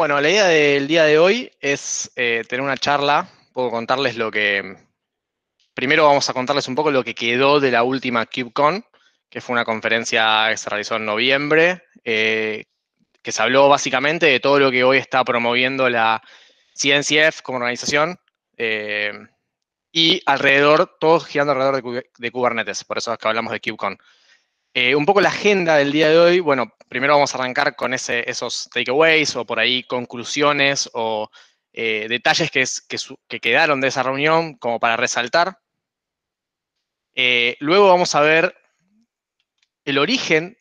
Bueno, la idea del día de hoy es eh, tener una charla, Puedo contarles lo que... Primero vamos a contarles un poco lo que quedó de la última KubeCon, que fue una conferencia que se realizó en noviembre, eh, que se habló básicamente de todo lo que hoy está promoviendo la CNCF como organización eh, y alrededor, todo girando alrededor de, Kubernetes, por eso es que hablamos de KubeCon. Eh, un poco la agenda del día de hoy, bueno, primero vamos a arrancar con esos takeaways o por ahí conclusiones o eh, detalles que, quedaron de esa reunión como para resaltar. Eh, luego vamos a ver el origen,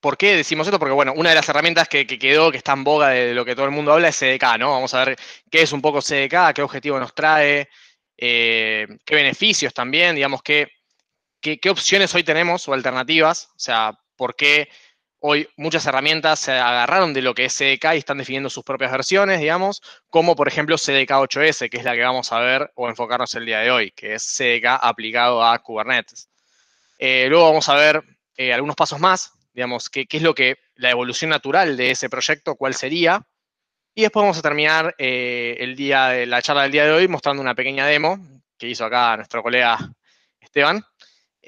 por qué decimos esto, porque bueno, una de las herramientas que, quedó, que está en boga de lo que todo el mundo habla es CDK, ¿no? Vamos a ver qué es un poco CDK, qué objetivo nos trae, qué beneficios también, digamos que ¿qué, opciones hoy tenemos o alternativas? O sea, ¿por qué hoy muchas herramientas se agarraron de lo que es CDK y están definiendo sus propias versiones, digamos, como por ejemplo CDK 8S, que es la que vamos a ver o enfocarnos el día de hoy, que es CDK aplicado a Kubernetes. Eh, luego vamos a ver eh, algunos pasos más, digamos, qué es lo que, la evolución natural de ese proyecto, cuál sería. Y después vamos a terminar eh, el día la charla del día de hoy mostrando una pequeña demo que hizo acá nuestro colega Esteban,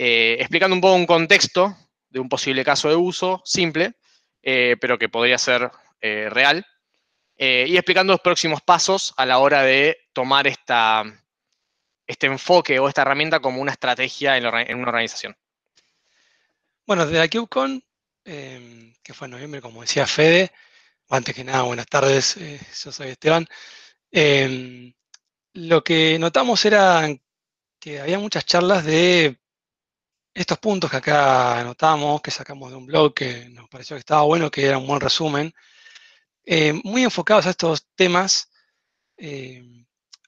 eh, explicando un poco un contexto de un posible caso de uso simple, eh, pero que podría ser eh, real, y explicando los próximos pasos a la hora de tomar esta, este enfoque o esta herramienta como una estrategia en, una organización. Bueno, desde la CubeCon, em, que fue en noviembre, como decía Fede, antes que nada, buenas tardes, yo soy Esteban. Em, lo que notamos era que había muchas charlas de estos puntos que acá anotamos, que sacamos de un blog que nos pareció que estaba bueno, que era un buen resumen, eh, muy enfocados a estos temas eh,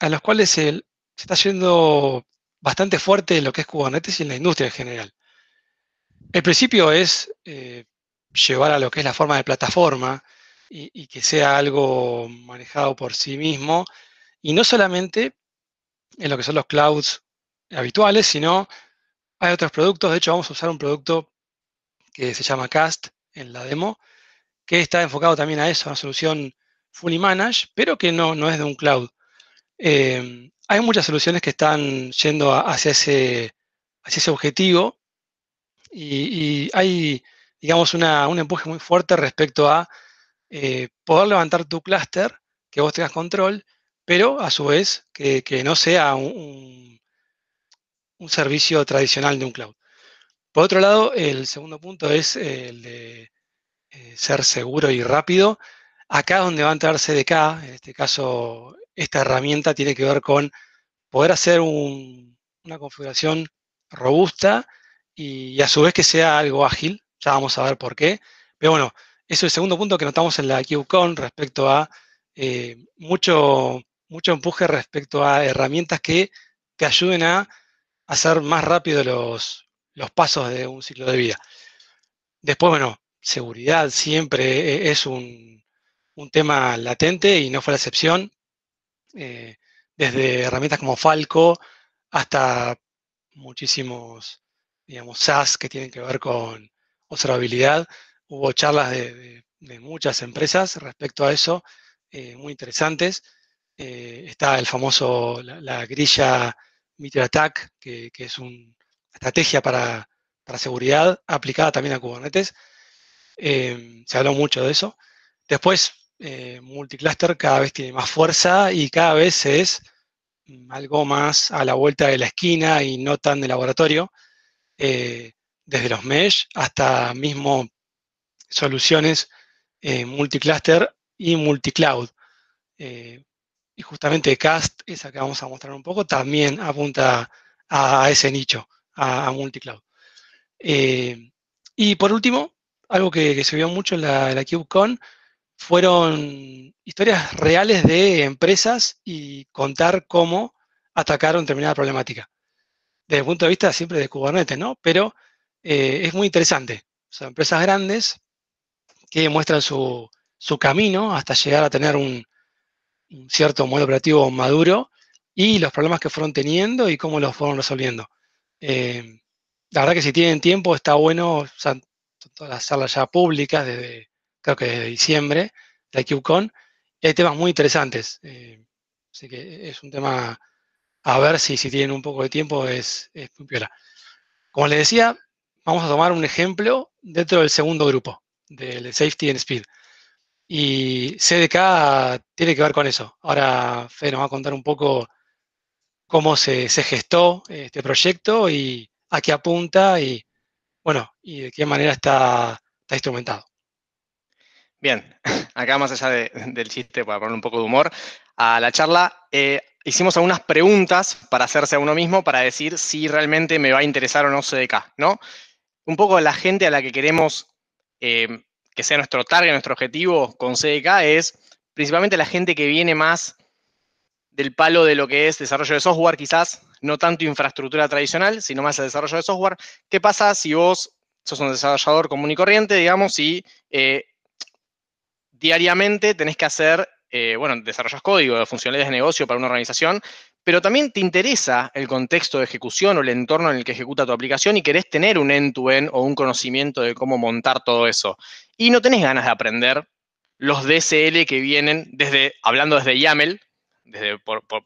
a los cuales se está yendo bastante fuerte en lo que es Kubernetes y en la industria en general. El principio es eh, llevar a lo que es la forma de plataforma y que sea algo manejado por sí mismo, y no solamente en lo que son los clouds habituales, sino hay otros productos, de hecho vamos a usar un producto que se llama Cast en la demo, que está enfocado también a eso, a una solución fully managed, pero que no, no es de un cloud. Em, hay muchas soluciones que están yendo hacia, ese, ese objetivo y, hay, digamos, un empuje muy fuerte respecto a eh, poder levantar tu clúster, que vos tengas control, pero a su vez que, no sea un un servicio tradicional de un cloud. Por otro lado, el segundo punto es el de eh, ser seguro y rápido. Acá donde va a entrar CDK, en este caso, esta herramienta tiene que ver con poder hacer una configuración robusta y, a su vez que sea algo ágil. Ya vamos a ver por qué. Pero bueno, eso es el segundo punto que notamos en la QCon respecto a eh, mucho, mucho empuje respecto a herramientas que te ayuden a hacer más rápido los, pasos de un ciclo de vida. Después, bueno, seguridad siempre e-, es un, tema latente y no fue la excepción. Eh, desde herramientas como Falco hasta muchísimos, digamos, SaaS que tienen que ver con observabilidad. Hubo charlas de, muchas empresas respecto a eso, eh, muy interesantes. Eh, está el famoso, la grilla Meteor Attack, que, es una estrategia para, seguridad aplicada también a Kubernetes. Em, se habló mucho de eso. Después, eh, multicluster cada vez tiene más fuerza y cada vez es algo más a la vuelta de la esquina y no tan de laboratorio, eh, desde los mesh hasta mismo soluciones eh, multicluster y multicloud. Y justamente Cast, esa que vamos a mostrar un poco, también apunta a, ese nicho, a, multicloud. Eh, y por último, algo que, se vio mucho en la, la CubeCon fueron historias reales de empresas y contar cómo atacaron determinada problemática. Desde el punto de vista siempre de Kubernetes, ¿no? Pero eh, es muy interesante. O sea, empresas grandes que muestran su camino hasta llegar a tener un, un cierto modelo operativo maduro y los problemas que fueron teniendo y cómo los fueron resolviendo. Eh, la verdad que si tienen tiempo está bueno todas las charlas ya públicas desde, creo que desde diciembre, la CubeCon, hay temas muy interesantes. Eh, así que es un tema a ver si, si tienen un poco de tiempo, es, es muy piola. Como les decía, vamos a tomar un ejemplo dentro del segundo grupo, del Safety and Speed. Y CDK tiene que ver con eso. Ahora Fede nos va a contar un poco cómo se, gestó eh, este proyecto y a qué apunta y, bueno, y de qué manera está, instrumentado. Bien, acá más allá del chiste, para poner un poco de humor, a la charla eh, hicimos algunas preguntas para hacerse a uno mismo para decir si realmente me va a interesar o no CDK, ¿no? Un poco la gente a la que queremos eh, que sea nuestro target, nuestro objetivo con CDK es principalmente la gente que viene más del palo de lo que es desarrollo de software, quizás, no tanto infraestructura tradicional, sino más el desarrollo de software. ¿Qué pasa si vos sos un desarrollador común y corriente, digamos, y eh, diariamente tenés que hacer, eh, bueno, desarrollas código, funcionalidades de negocio para una organización, pero también te interesa el contexto de ejecución o el entorno en el que ejecuta tu aplicación y querés tener un end to -end o un conocimiento de cómo montar todo eso y no tenés ganas de aprender los DSL que vienen desde, hablando desde YAML,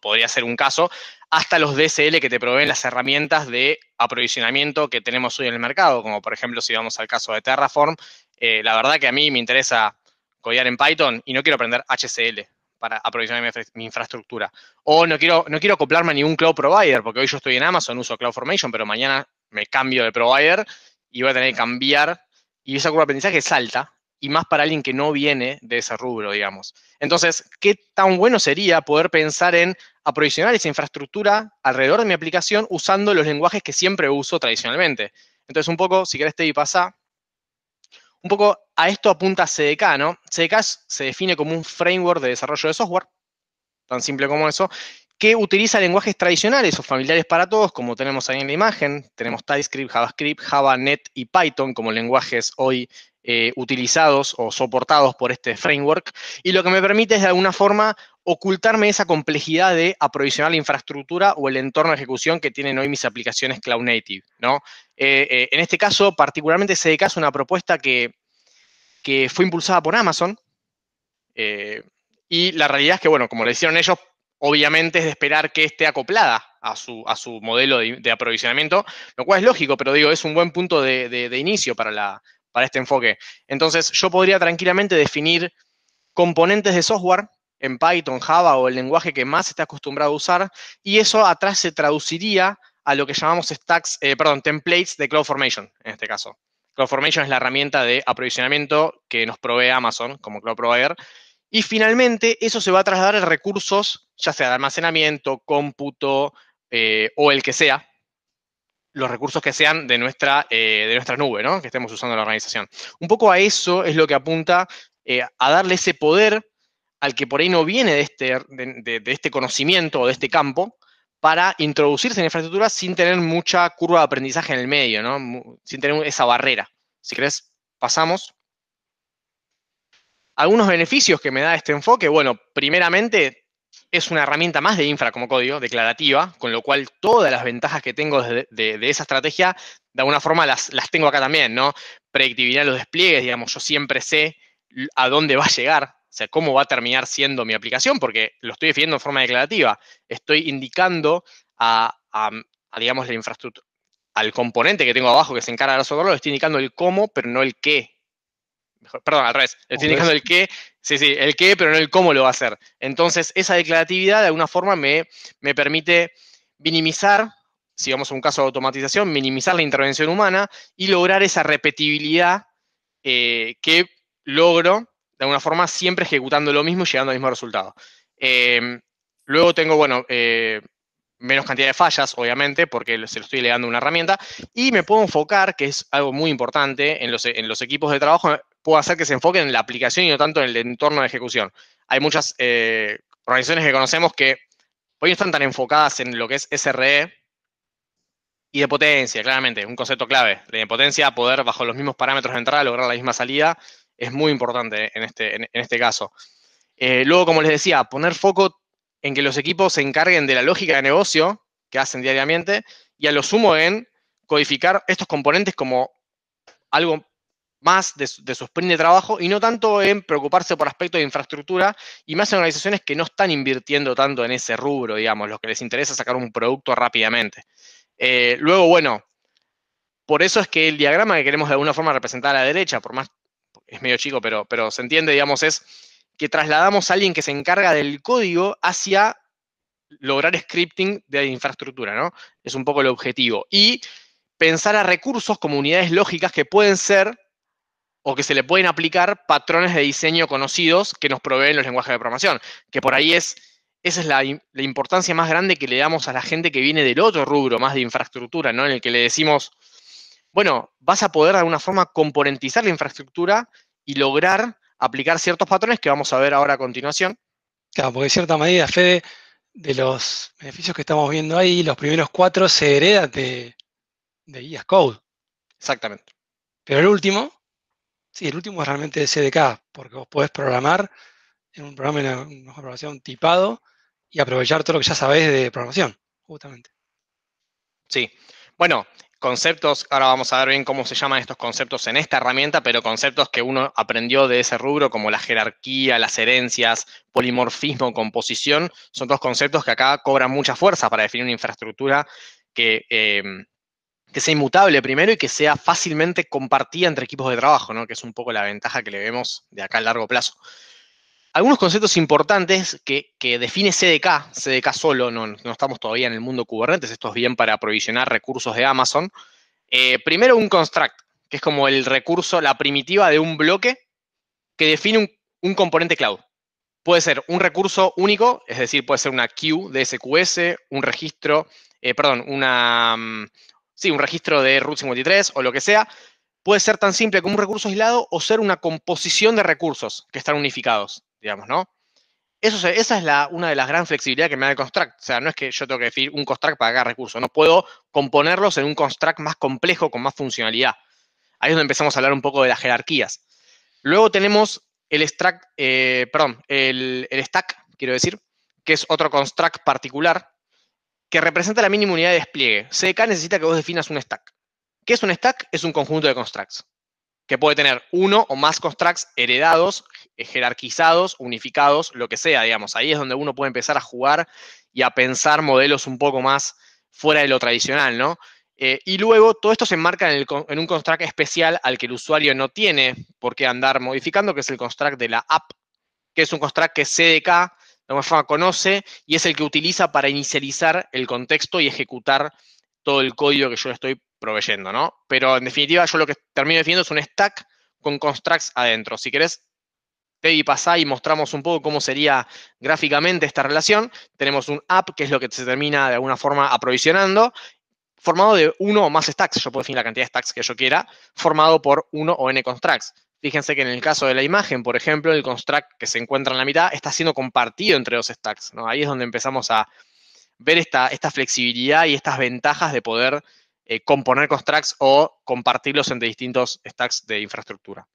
podría ser un caso, hasta los DSL que te proveen las herramientas de aprovisionamiento que tenemos hoy en el mercado, como por ejemplo si vamos al caso de Terraform, eh, la verdad que a mí me interesa codear en Python y no quiero aprender HCL para aprovisionar mi, infraestructura. O no quiero, no quiero acoplarme a ningún cloud provider, porque hoy yo estoy en Amazon, uso CloudFormation, pero mañana me cambio de provider y voy a tener que cambiar y esa curva de aprendizaje es alta, y más para alguien que no viene de ese rubro, digamos. Entonces, ¿qué tan bueno sería poder pensar en aprovisionar esa infraestructura alrededor de mi aplicación usando los lenguajes que siempre uso tradicionalmente? Entonces, un poco, si querés te y pasa, un poco a esto apunta CDK, ¿no? CDK se define como un framework de desarrollo de software, tan simple como eso, que utiliza lenguajes tradicionales o familiares para todos, como tenemos ahí en la imagen. Tenemos TypeScript, JavaScript, Java, Net y Python como lenguajes hoy eh, utilizados o soportados por este framework. Y lo que me permite es de alguna forma ocultarme esa complejidad de aprovisionar la infraestructura o el entorno de ejecución que tienen hoy mis aplicaciones cloud native. ¿no? Eh, eh, en este caso, particularmente se a una propuesta que, fue impulsada por Amazon. Y la realidad es que, bueno, como le hicieron ellos, obviamente es de esperar que esté acoplada a su, modelo de, aprovisionamiento, lo cual es lógico, pero digo, es un buen punto de, inicio para, para este enfoque. Entonces, yo podría tranquilamente definir componentes de software en Python, Java o el lenguaje que más esté acostumbrado a usar, y eso atrás se traduciría a lo que llamamos stacks, eh, perdón, templates de CloudFormation, en este caso. CloudFormation es la herramienta de aprovisionamiento que nos provee Amazon como Cloud Provider, y finalmente, eso se va a trasladar a recursos, ya sea de almacenamiento, cómputo eh, o el que sea, los recursos que sean de nuestra, eh, de nuestra nube, ¿no? que estemos usando en la organización. Un poco a eso es lo que apunta eh, a darle ese poder al que por ahí no viene de este, de, este conocimiento o de este campo para introducirse en infraestructura sin tener mucha curva de aprendizaje en el medio, ¿no? sin tener esa barrera. Si querés, pasamos. Algunos beneficios que me da este enfoque, bueno, primeramente es una herramienta más de infra como código, declarativa, con lo cual todas las ventajas que tengo de, esa estrategia, de alguna forma las, las tengo acá también, ¿no? Predictibilidad en los despliegues, digamos, yo siempre sé a dónde va a llegar o sea, cómo va a terminar siendo mi aplicación, porque lo estoy definiendo en forma declarativa. Estoy indicando a, digamos, la infraestructura, al componente que tengo abajo que se encarga de resolverlo, estoy indicando el cómo, pero no el qué Perdón, al revés. estoy indicando el qué, sí, sí, el qué, pero no el cómo lo va a hacer. Entonces, esa declaratividad de alguna forma me, me permite minimizar, si vamos a un caso de automatización, minimizar la intervención humana y lograr esa repetibilidad eh, que logro de alguna forma siempre ejecutando lo mismo y llegando al mismo resultado. Eh, luego tengo, bueno, eh, menos cantidad de fallas, obviamente, porque se lo estoy legando una herramienta, y me puedo enfocar, que es algo muy importante en los, equipos de trabajo, puedo hacer que se enfoquen en la aplicación y no tanto en el entorno de ejecución. Hay muchas eh, organizaciones que conocemos que hoy no están tan enfocadas en lo que es SRE y de potencia, claramente, un concepto clave. De potencia, poder bajo los mismos parámetros de entrada lograr la misma salida, es muy importante en este, este caso. Eh, luego, como les decía, poner foco en que los equipos se encarguen de la lógica de negocio que hacen diariamente y a lo sumo en codificar estos componentes como algo más de su, de sprint de trabajo y no tanto en preocuparse por aspectos de infraestructura y más en organizaciones que no están invirtiendo tanto en ese rubro, digamos, los que les interesa sacar un producto rápidamente. Eh, luego, bueno, por eso es que el diagrama que queremos de alguna forma representar a la derecha, por más, es medio chico, pero, pero se entiende, digamos, es que trasladamos a alguien que se encarga del código hacia lograr scripting de infraestructura, ¿no? Es un poco el objetivo. Y pensar a recursos como unidades lógicas que pueden ser o que se le pueden aplicar patrones de diseño conocidos que nos proveen los lenguajes de programación, que por ahí es, esa es la, la importancia más grande que le damos a la gente que viene del otro rubro, más de infraestructura, ¿no? En el que le decimos, bueno, vas a poder de alguna forma componentizar la infraestructura y lograr aplicar ciertos patrones que vamos a ver ahora a continuación. Claro, porque de cierta medida, Fede, de los beneficios que estamos viendo ahí, los primeros cuatro se heredan de, de guías Code. Exactamente. Pero el último, sí, el último es realmente de CDK, porque vos podés programar en un programa, en una programación tipado y aprovechar todo lo que ya sabés de programación, justamente. Sí. Bueno, conceptos, ahora vamos a ver bien cómo se llaman estos conceptos en esta herramienta, pero conceptos que uno aprendió de ese rubro, como la jerarquía, las herencias, polimorfismo, composición, son dos conceptos que acá cobran mucha fuerza para definir una infraestructura que, em, que sea inmutable primero y que sea fácilmente compartida entre equipos de trabajo, ¿no? que es un poco la ventaja que le vemos de acá a largo plazo algunos conceptos importantes que, define CDK, CDK solo, no, estamos todavía en el mundo Kubernetes, esto es bien para provisionar recursos de Amazon. Eh, primero un construct, que es como el recurso, la primitiva de un bloque que define un, componente cloud. Puede ser un recurso único, es decir, puede ser una queue de SQS, un registro, eh, perdón, una, mm, sí, un registro de Root 53 o lo que sea. Puede ser tan simple como un recurso aislado o ser una composición de recursos que están unificados digamos, ¿no? Eso, esa es la, una de las gran flexibilidad que me da el construct. O sea, no es que yo tengo que definir un construct para cada recurso. No puedo componerlos en un construct más complejo con más funcionalidad. Ahí es donde empezamos a hablar un poco de las jerarquías. Luego tenemos el extract, eh, el, el, stack, quiero decir, que es otro construct particular que representa la mínima unidad de despliegue. CDK necesita que vos definas un stack. ¿Qué es un stack? Es un conjunto de constructs que puede tener uno o más constructs heredados, eh, jerarquizados, unificados, lo que sea, digamos. Ahí es donde uno puede empezar a jugar y a pensar modelos un poco más fuera de lo tradicional, ¿no? Eh, y luego todo esto se enmarca en, en, un construct especial al que el usuario no tiene por qué andar modificando, que es el construct de la app, que es un construct que CDK de alguna forma conoce y es el que utiliza para inicializar el contexto y ejecutar todo el código que yo estoy proveyendo, ¿no? Pero en definitiva, yo lo que termino definiendo es un stack con constructs adentro. Si querés, Teddy, pasá y mostramos un poco cómo sería gráficamente esta relación. Tenemos un app, que es lo que se termina de alguna forma aprovisionando, formado de uno o más stacks. Yo puedo definir la cantidad de stacks que yo quiera, formado por uno o n constructs. Fíjense que en el caso de la imagen, por ejemplo, el construct que se encuentra en la mitad está siendo compartido entre dos stacks. ¿no? Ahí es donde empezamos a ver esta, esta flexibilidad y estas ventajas de poder eh, componer constructs o compartirlos entre distintos stacks de infraestructura.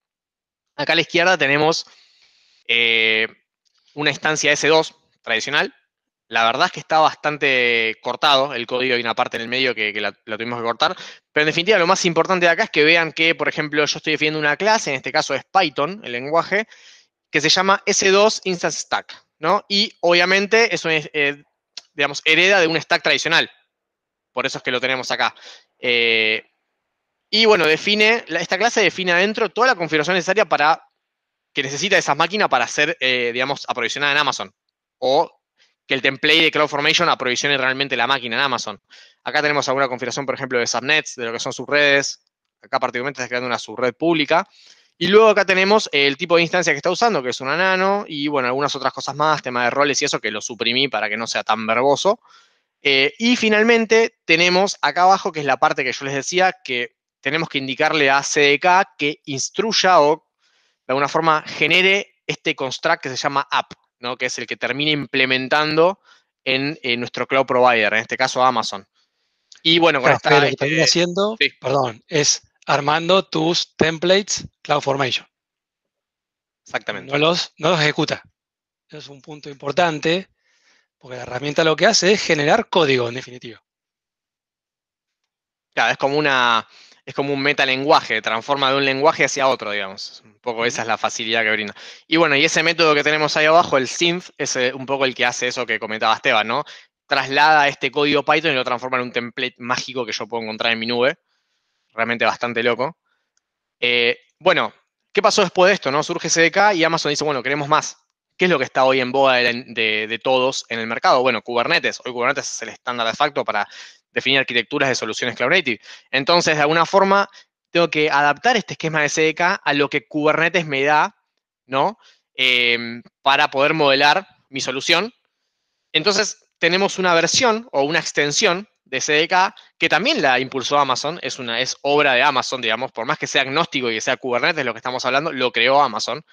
Acá a la izquierda tenemos eh, una instancia S2 tradicional. La verdad es que está bastante cortado el código, y una parte en el medio que, la, tuvimos que cortar, pero en definitiva lo más importante de acá es que vean que, por ejemplo, yo estoy definiendo una clase, en este caso es Python, el lenguaje, que se llama S2 Instance Stack, ¿no? Y obviamente es un, eh, digamos, hereda de un stack tradicional. Por eso es que lo tenemos acá. Eh, y bueno, define, esta clase define adentro toda la configuración necesaria para que necesita esa máquina para ser, eh, digamos, aprovisionada en Amazon. O que el template de CloudFormation aprovisione realmente la máquina en Amazon. Acá tenemos alguna configuración, por ejemplo, de subnets, de lo que son subredes. Acá particularmente está creando una subred pública. Y luego acá tenemos el tipo de instancia que está usando, que es una nano, y bueno, algunas otras cosas más, tema de roles y eso, que lo suprimí para que no sea tan verboso. Eh, y finalmente tenemos acá abajo, que es la parte que yo les decía, que tenemos que indicarle a CDK que instruya o de alguna forma genere este construct que se llama app, ¿no? que es el que termina implementando en, nuestro cloud provider, en este caso Amazon. Y bueno, con esta, lo que este, haciendo, sí. perdón, es armando tus templates CloudFormation. Exactamente. No los, no ejecuta. Eso es un punto importante, porque la herramienta lo que hace es generar código, en definitiva. Claro, es como una. Es como un metalenguaje, transforma de un lenguaje hacia otro, digamos. Un poco esa es la facilidad que brinda. Y bueno, y ese método que tenemos ahí abajo, el synth, es eh, un poco el que hace eso que comentaba Esteban, ¿no? Traslada este código Python y lo transforma en un template mágico que yo puedo encontrar en mi nube realmente bastante loco. Eh, bueno, ¿qué pasó después de esto? No? Surge CDK y Amazon dice, bueno, queremos más. ¿Qué es lo que está hoy en boda de, todos en el mercado? Bueno, Kubernetes. Hoy Kubernetes es el estándar de facto para definir arquitecturas de soluciones cloud native. Entonces, de alguna forma, tengo que adaptar este esquema de CDK a lo que Kubernetes me da, ¿no? Em, para poder modelar mi solución. Entonces, tenemos una versión o una extensión de CDK, que también la impulsó Amazon, es, una, es obra de Amazon, digamos, por más que sea agnóstico y que sea Kubernetes lo que estamos hablando, lo creó Amazon.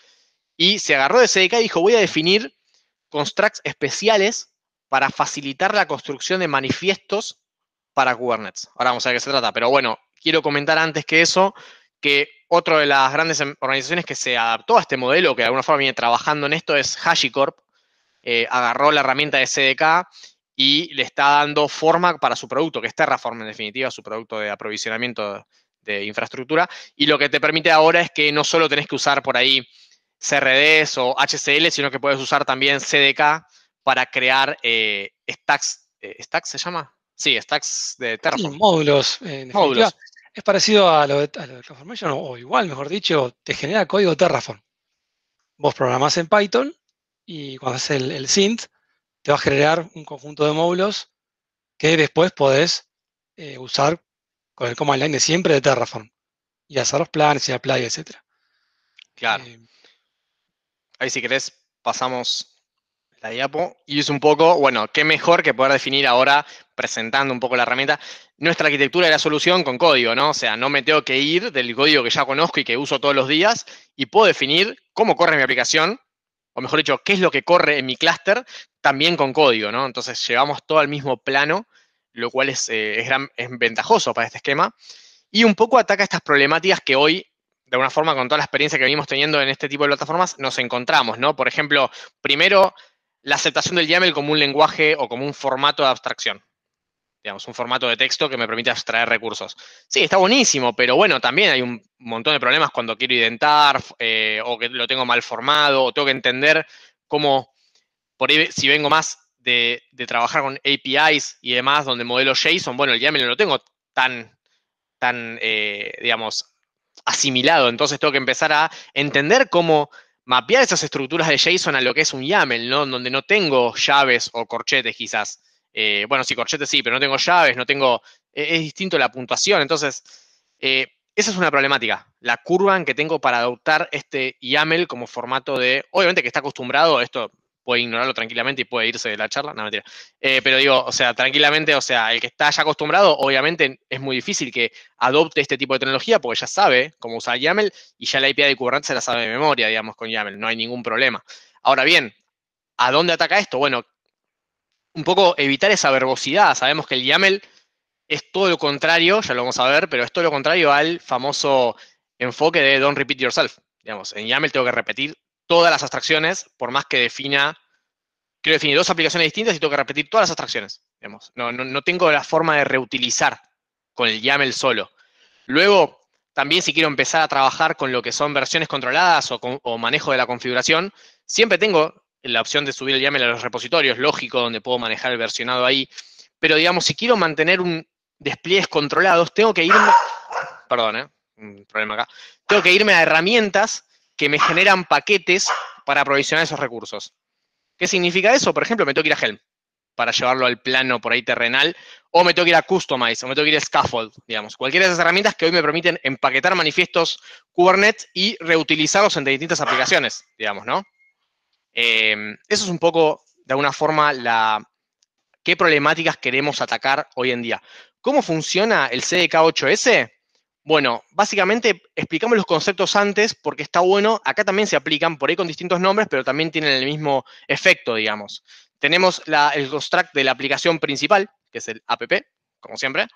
Y se agarró de CDK y dijo, voy a definir constructs especiales para facilitar la construcción de manifiestos para Kubernetes. Ahora vamos a ver qué se trata, pero bueno, quiero comentar antes que eso que otra de las grandes em, organizaciones que se adaptó a este modelo, que de alguna forma viene trabajando en esto, es HashiCorp. Eh, agarró la herramienta de CDK y le está dando forma para su producto, que es Terraform en definitiva, su producto de aprovisionamiento de infraestructura. Y lo que te permite ahora es que no solo tenés que usar por ahí CRDs o HCL, sino que puedes usar también CDK para crear eh, stacks. Eh, ¿Stacks se llama? Sí, stacks de Terraform. módulos. Eh, módulos. Es parecido a lo, de, Transformation, o igual, mejor dicho, te genera código Terraform. Vos programás en Python y cuando haces el, el synth, te va a generar un conjunto de módulos que después podés eh, usar con el command line de siempre de Terraform y hacer los planes y apply, etc. Claro. Eh, Ahí si querés pasamos la diapo y es un poco, bueno, qué mejor que poder definir ahora presentando un poco la herramienta nuestra arquitectura de la solución con código, ¿no? O sea, no me tengo que ir del código que ya conozco y que uso todos los días y puedo definir cómo corre mi aplicación o mejor dicho, qué es lo que corre en mi clúster, también con código, ¿no? Entonces llevamos todo al mismo plano, lo cual es, eh, gran, ventajoso para este esquema. Y un poco ataca estas problemáticas que hoy de alguna forma, con toda la experiencia que venimos teniendo en este tipo de plataformas, nos encontramos, ¿no? Por ejemplo, primero, la aceptación del YAML como un lenguaje o como un formato de abstracción un formato de texto que me permite extraer recursos. Sí, está buenísimo, pero bueno, también hay un montón de problemas cuando quiero identar eh, o que lo tengo mal formado o tengo que entender cómo, por ahí, si vengo más de, trabajar con APIs y demás, donde modelo JSON, bueno, el YAML no lo tengo tan, tan eh, digamos, asimilado, entonces tengo que empezar a entender cómo mapear esas estructuras de JSON a lo que es un YAML, ¿no? Donde no tengo llaves o corchetes quizás. Eh, bueno, sí, corchete sí, pero no tengo llaves, no tengo. E, es distinto la puntuación. Entonces, eh, esa es una problemática. La curva en que tengo para adoptar este YAML como formato de. Obviamente que está acostumbrado, esto puede ignorarlo tranquilamente y puede irse de la charla, no mentira. Eh, pero digo, o sea, tranquilamente, o sea, el que está ya acostumbrado, obviamente es muy difícil que adopte este tipo de tecnología porque ya sabe cómo usar YAML y ya la API de Kubernetes se la sabe de memoria, digamos, con YAML, no hay ningún problema. Ahora bien, ¿a dónde ataca esto? Bueno, un poco evitar esa verbosidad. Sabemos que el YAML es todo lo contrario, ya lo vamos a ver, pero es todo lo contrario al famoso enfoque de don't repeat yourself. Digamos, en YAML tengo que repetir todas las abstracciones, por más que defina, quiero definir dos aplicaciones distintas y tengo que repetir todas las abstracciones. Digamos, no, tengo la forma de reutilizar con el YAML solo. Luego, también si quiero empezar a trabajar con lo que son versiones controladas o manejo de la configuración, siempre tengo la opción de subir el YAML a los repositorios, lógico, donde puedo manejar el versionado ahí. Pero digamos, si quiero mantener un despliegue controlados, tengo que irme, perdón, ¿eh? un problema acá, tengo que irme a herramientas que me generan paquetes para aprovisionar esos recursos. ¿Qué significa eso? Por ejemplo, me tengo que ir a Helm para llevarlo al plano por ahí terrenal, o me tengo que ir a Customize, o me tengo que ir a Scaffold, digamos. Cualquiera de esas herramientas que hoy me permiten empaquetar manifiestos Kubernetes y reutilizarlos entre distintas aplicaciones, digamos, ¿no? Em, eso es un poco, de alguna forma, la, qué problemáticas queremos atacar hoy en día. ¿Cómo funciona el CDK8S? Bueno, básicamente explicamos los conceptos antes porque está bueno, acá también se aplican, por ahí con distintos nombres, pero también tienen el mismo efecto, digamos. Tenemos el construct de la aplicación principal, que es el app, como siempre,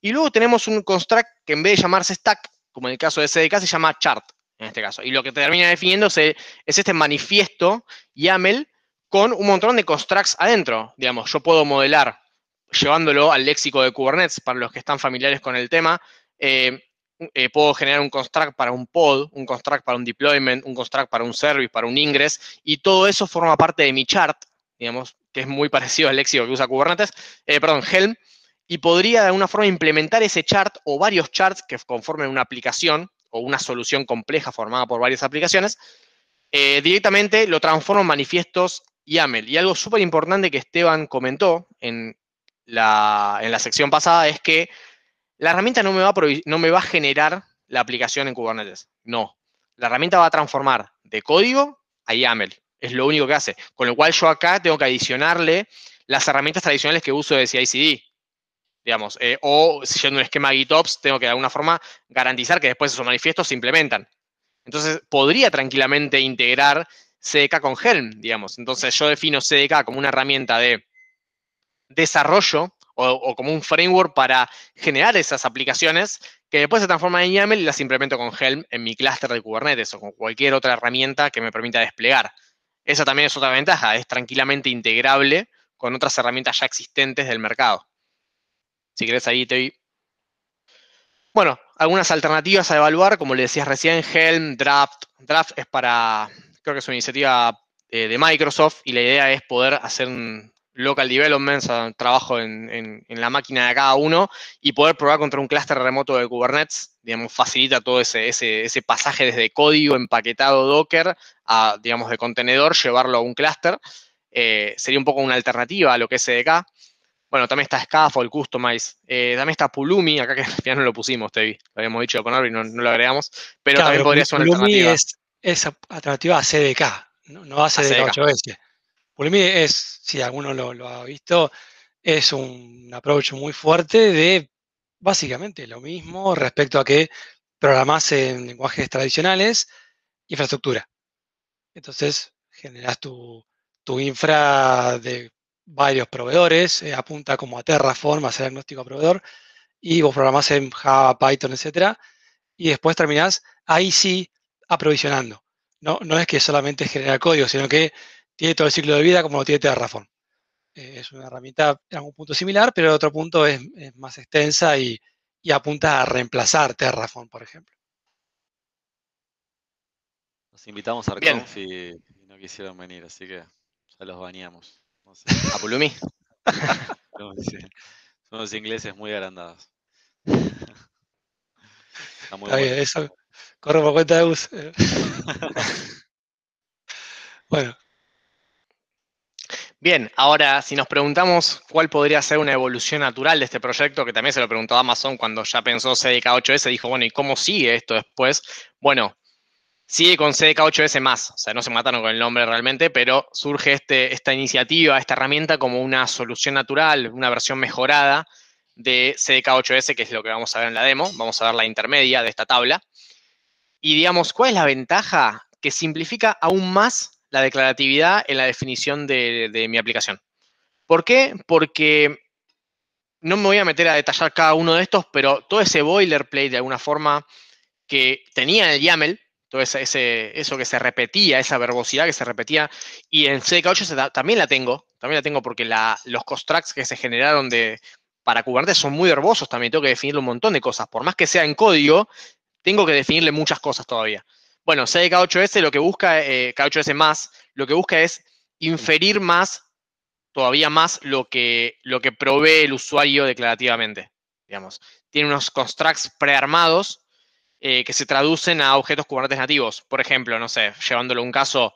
y luego tenemos un construct que en vez de llamarse stack, como en el caso de CDK, se llama chart en este caso. Y lo que termina definiéndose es este manifiesto YAML con un montón de constructs adentro. Digamos, yo puedo modelar, llevándolo al léxico de Kubernetes, para los que están familiares con el tema, eh, eh, puedo generar un construct para un pod, un construct para un deployment, un construct para un service, para un ingress, y todo eso forma parte de mi chart, digamos, que es muy parecido al léxico que usa Kubernetes, eh, perdón, Helm, y podría de alguna forma implementar ese chart o varios charts que conformen una aplicación o una solución compleja formada por varias aplicaciones, eh, directamente lo transformo en manifiestos YAML. Y algo súper importante que Esteban comentó en la, en la, sección pasada es que la herramienta no me, va a no me va a generar la aplicación en Kubernetes. No. La herramienta va a transformar de código a YAML. Es lo único que hace. Con lo cual yo acá tengo que adicionarle las herramientas tradicionales que uso de CI-CD digamos. Eh, o si un esquema GitOps tengo que de alguna forma garantizar que después esos manifiestos se implementan. Entonces, podría tranquilamente integrar CDK con Helm, digamos. Entonces, yo defino CDK como una herramienta de desarrollo o, o como un framework para generar esas aplicaciones que después se transforman en YAML y las implemento con Helm en mi clúster de Kubernetes o con cualquier otra herramienta que me permita desplegar. Esa también es otra ventaja, es tranquilamente integrable con otras herramientas ya existentes del mercado. Si querés ahí te Bueno, algunas alternativas a evaluar, como le decías recién, Helm, Draft. Draft es para, creo que es una iniciativa eh, de Microsoft y la idea es poder hacer un local development, o trabajo en, la máquina de cada uno y poder probar contra un clúster remoto de Kubernetes, digamos, facilita todo ese, ese, pasaje desde código empaquetado Docker a, digamos, de contenedor, llevarlo a un clúster. Eh, sería un poco una alternativa a lo que es SDK. Bueno, también está Scaffold, Customize. Dame eh, esta Pulumi, acá que ya no lo pusimos, Tevi. Lo habíamos dicho con Arby, no, lo agregamos. Pero también podría ser una Pulumi alternativa. Es, es alternativa a CDK, no, va a CDK, 8S. Pulumi es, si alguno lo, ha visto, es un approach muy fuerte de básicamente lo mismo respecto a que programás en lenguajes tradicionales infraestructura. Entonces, generas tu, tu infra de varios proveedores, eh, apunta como a Terraform, a hacer agnóstico a proveedor, y vos programás en Java, Python, etc. y después terminás ahí sí aprovisionando. No, no es que solamente genera código, sino que tiene todo el ciclo de vida como lo tiene Terraform. Eh, es una herramienta en algún punto similar, pero otro punto es, más extensa y, apunta a reemplazar Terraform, por ejemplo. Los invitamos a Arconf y, no quisieron venir, así que ya los bañamos. No sé. Son los ingleses muy agrandados. Está bien, corre por cuenta de Gus. Eh. bueno. Bien, ahora si nos preguntamos cuál podría ser una evolución natural de este proyecto, que también se lo preguntó Amazon cuando ya pensó CDK8S, dijo, bueno, ¿y cómo sigue esto después? Bueno, Sigue con CDK8S más, o sea, no se mataron con el nombre realmente, pero surge este, esta iniciativa, esta herramienta como una solución natural, una versión mejorada de CDK8S, que es lo que vamos a ver en la demo. Vamos a ver la intermedia de esta tabla. Y digamos, ¿cuál es la ventaja? Que simplifica aún más la declaratividad en la definición de, de mi aplicación. ¿Por qué? Porque no me voy a meter a detallar cada uno de estos, pero todo ese boilerplate de alguna forma que tenía en el YAML, todo ese, eso que se repetía, esa verbosidad que se repetía. Y en CDK8 se también la tengo, también la tengo porque los constructs que se generaron de, para Kubernetes son muy verbosos también, tengo que definirle un montón de cosas. Por más que sea en código, tengo que definirle muchas cosas todavía. Bueno, CDK8S lo que busca, eh, K8S más, lo que busca es inferir más, todavía más, lo que, lo que provee el usuario declarativamente, digamos. Tiene unos constructs prearmados eh, que se traducen a objetos Kubernetes nativos. Por ejemplo, no sé, llevándolo un caso,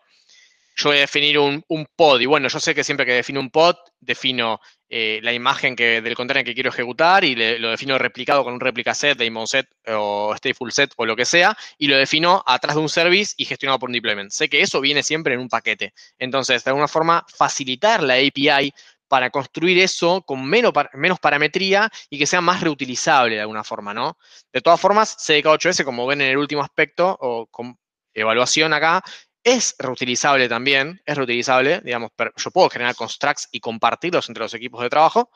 yo voy a definir un, pod y bueno, yo sé que siempre que defino un pod, defino eh, la imagen que, del container que quiero ejecutar y lo defino replicado con un replica set, daemon set o stateful set o lo que sea y lo defino atrás de un service y gestionado por un deployment. Sé que eso viene siempre en un paquete. Entonces, de alguna forma, facilitar la API para construir eso con menos, menos parametría y que sea más reutilizable de alguna forma, ¿no? De todas formas, CDK8S, como ven en el último aspecto, o con evaluación acá, es reutilizable también, es reutilizable, digamos, yo puedo generar constructs y compartirlos entre los equipos de trabajo,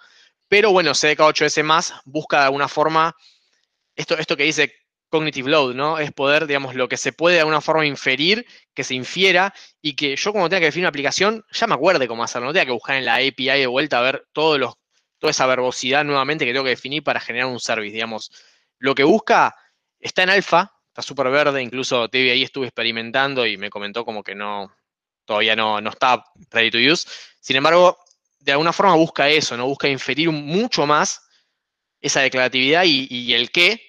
pero bueno, CDK8S más busca de alguna forma, esto, esto que dice cognitive load, ¿no? Es poder, digamos, lo que se puede de alguna forma inferir, que se infiera y que yo cuando tenga que definir una aplicación ya me acuerde cómo hacerlo, no tenga que buscar en la API de vuelta a ver todos los, toda esa verbosidad nuevamente que tengo que definir para generar un service, digamos. Lo que busca está en alfa, está súper verde, incluso TV ahí estuve experimentando y me comentó como que no, todavía no, no está ready to use. Sin embargo, de alguna forma busca eso, ¿no? Busca inferir mucho más esa declaratividad y el qué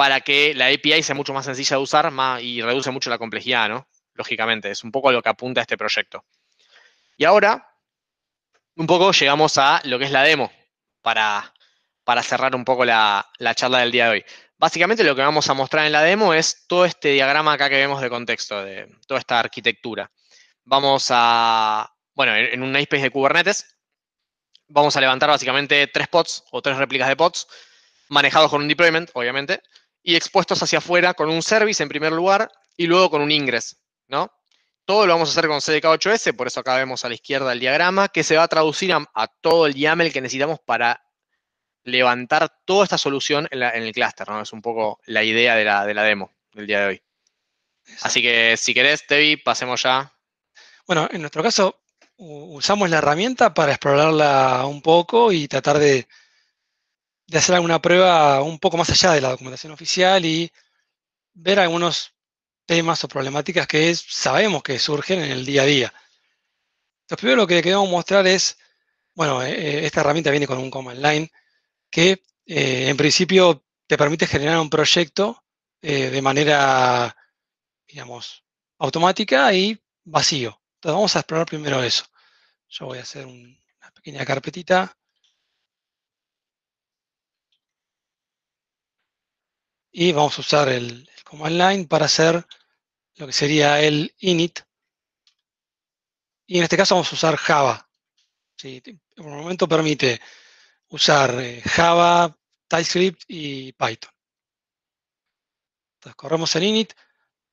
para que la API sea mucho más sencilla de usar y reduce mucho la complejidad, ¿no? Lógicamente, es un poco lo que apunta este proyecto. Y ahora, un poco llegamos a lo que es la demo, para, cerrar un poco la, charla del día de hoy. Básicamente lo que vamos a mostrar en la demo es todo este diagrama acá que vemos de contexto, de toda esta arquitectura. Vamos a, bueno, en un namespace de Kubernetes, vamos a levantar básicamente tres pods o tres réplicas de pods, manejados con un deployment, obviamente, y expuestos hacia afuera con un service en primer lugar y luego con un ingreso ¿no? Todo lo vamos a hacer con CDK8S, por eso acá vemos a la izquierda el diagrama, que se va a traducir a, todo el YAML que necesitamos para levantar toda esta solución en, el clúster, ¿no? Es un poco la idea de la, demo del día de hoy. Así que si querés, Tevi, pasemos ya. Bueno, en nuestro caso usamos la herramienta para explorarla un poco y tratar de de hacer alguna prueba un poco más allá de la documentación oficial y ver algunos temas o problemáticas que sabemos que surgen en el día a día. Entonces, primero lo que queremos mostrar es, bueno, eh, eh, esta herramienta viene con un command line que eh, en principio te permite generar un proyecto de manera, digamos, automática y vacío. Entonces vamos a explorar primero eso. Yo voy a hacer una pequeña carpetita. y vamos a usar el, command line para hacer lo que sería el init. Y en este caso vamos a usar Java. Sí, por el momento permite usar eh, Java, TypeScript y Python. Entonces corremos el init.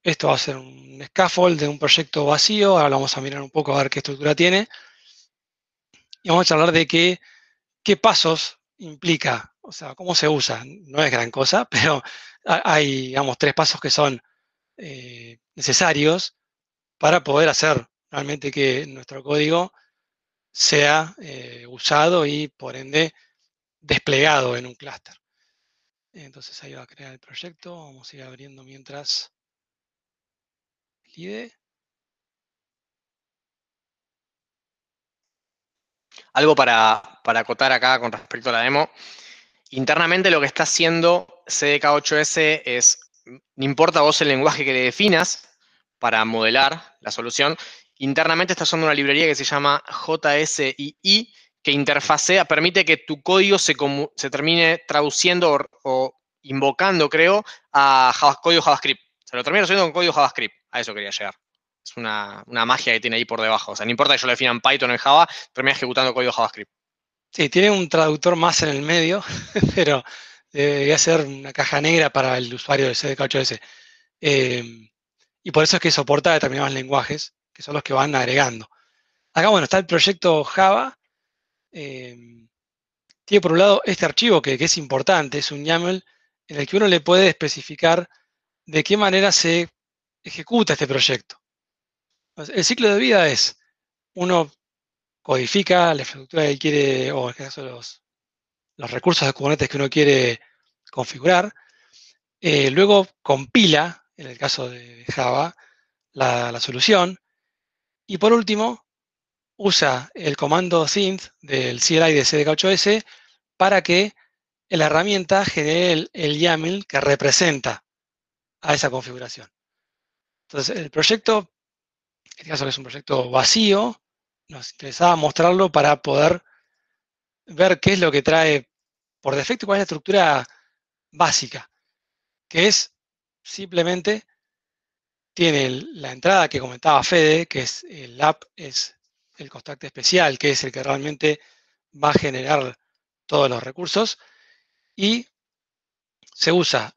Esto va a ser un scaffold de un proyecto vacío. Ahora lo vamos a mirar un poco a ver qué estructura tiene. Y vamos a hablar de qué pasos implica o sea, cómo se usa, no es gran cosa, pero hay, digamos, tres pasos que son eh, necesarios para poder hacer realmente que nuestro código sea eh, usado y por ende desplegado en un clúster. Entonces ahí va a crear el proyecto, vamos a ir abriendo mientras e. Algo para, para acotar acá con respecto a la demo. Internamente lo que está haciendo CDK8S es, no importa vos el lenguaje que le definas para modelar la solución, internamente está usando una librería que se llama JSII, que interfacea, permite que tu código se, termine traduciendo o, invocando, creo, a código JavaScript. Se lo termina haciendo con código JavaScript. A eso quería llegar. Es una, una, magia que tiene ahí por debajo. O sea, no importa que yo lo defina en Python o en Java, termina ejecutando código JavaScript. Sí, tiene un traductor más en el medio, pero debería eh, ser una caja negra para el usuario del CDK8S. Eh, y por eso es que soporta determinados lenguajes, que son los que van agregando. Acá, bueno, está el proyecto Java. Eh, tiene por un lado este archivo que, que, es importante, es un YAML, en el que uno le puede especificar de qué manera se ejecuta este proyecto. El ciclo de vida es, uno codifica la infraestructura que quiere, o en este caso los, los recursos de Kubernetes que uno quiere configurar. Eh, luego compila, en el caso de Java, la, solución. Y por último, usa el comando synth del CLI de CDK8S para que la herramienta genere el, el YAML que representa a esa configuración. Entonces, el proyecto, en este caso es un proyecto vacío, nos interesaba mostrarlo para poder ver qué es lo que trae por defecto, cuál es la estructura básica, que es simplemente tiene la entrada que comentaba Fede, que es el app, es el contacto especial, que es el que realmente va a generar todos los recursos, y se usa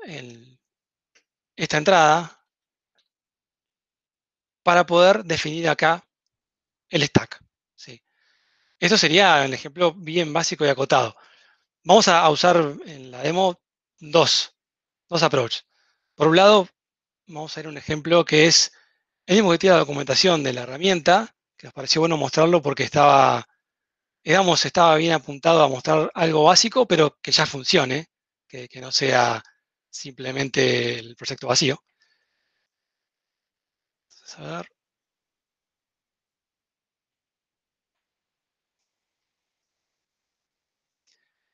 esta entrada para poder definir acá el stack. ¿sí? Esto sería el ejemplo bien básico y acotado. Vamos a, usar en la demo dos, dos approaches. Por un lado, vamos a ver un ejemplo que es el mismo que tiene la documentación de la herramienta, que nos pareció bueno mostrarlo porque estaba, digamos, estaba bien apuntado a mostrar algo básico, pero que ya funcione, que, no sea simplemente el proyecto vacío. a ver.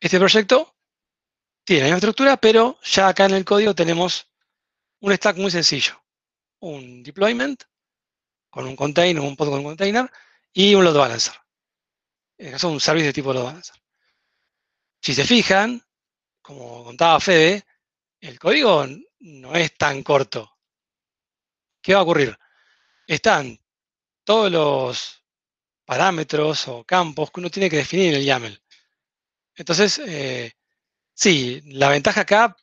Este proyecto tiene la misma estructura, pero ya acá en el código tenemos un stack muy sencillo. Un deployment con un container, un pod con un container y un load balancer. En caso un servicio de tipo load balancer. Si se fijan, como contaba Fede, el código no es tan corto. ¿Qué va a ocurrir? Están todos los parámetros o campos que uno tiene que definir en el YAML. Entonces, eh, sí, la ventaja acá,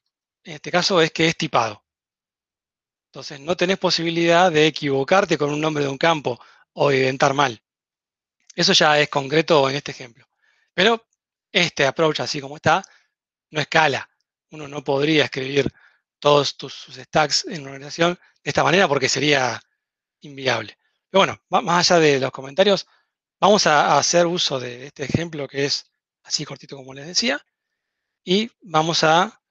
en este caso, es que es tipado. Entonces, no tenés posibilidad de equivocarte con un nombre de un campo o inventar mal. Eso ya es concreto en este ejemplo. Pero este approach, así como está, no escala. Uno no podría escribir todos tus, sus stacks en una organización de esta manera porque sería inviable. Pero bueno, más allá de los comentarios, vamos a hacer uso de este ejemplo que es así cortito como les decía, y vamos a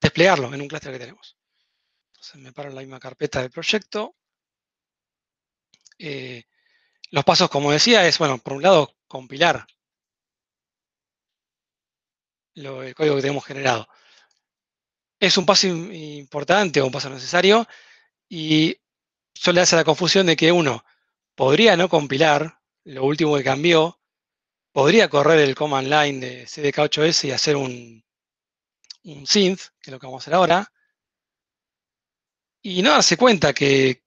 desplegarlo en un clúster que tenemos. Entonces me paro en la misma carpeta del proyecto. Eh, los pasos, como decía, es, bueno, por un lado, compilar lo, el código que tenemos generado. Es un paso importante o un paso necesario y suele hacer la confusión de que uno podría no compilar lo último que cambió podría correr el command line de CDK8S y hacer un, synth, que es lo que vamos a hacer ahora, y no darse cuenta que,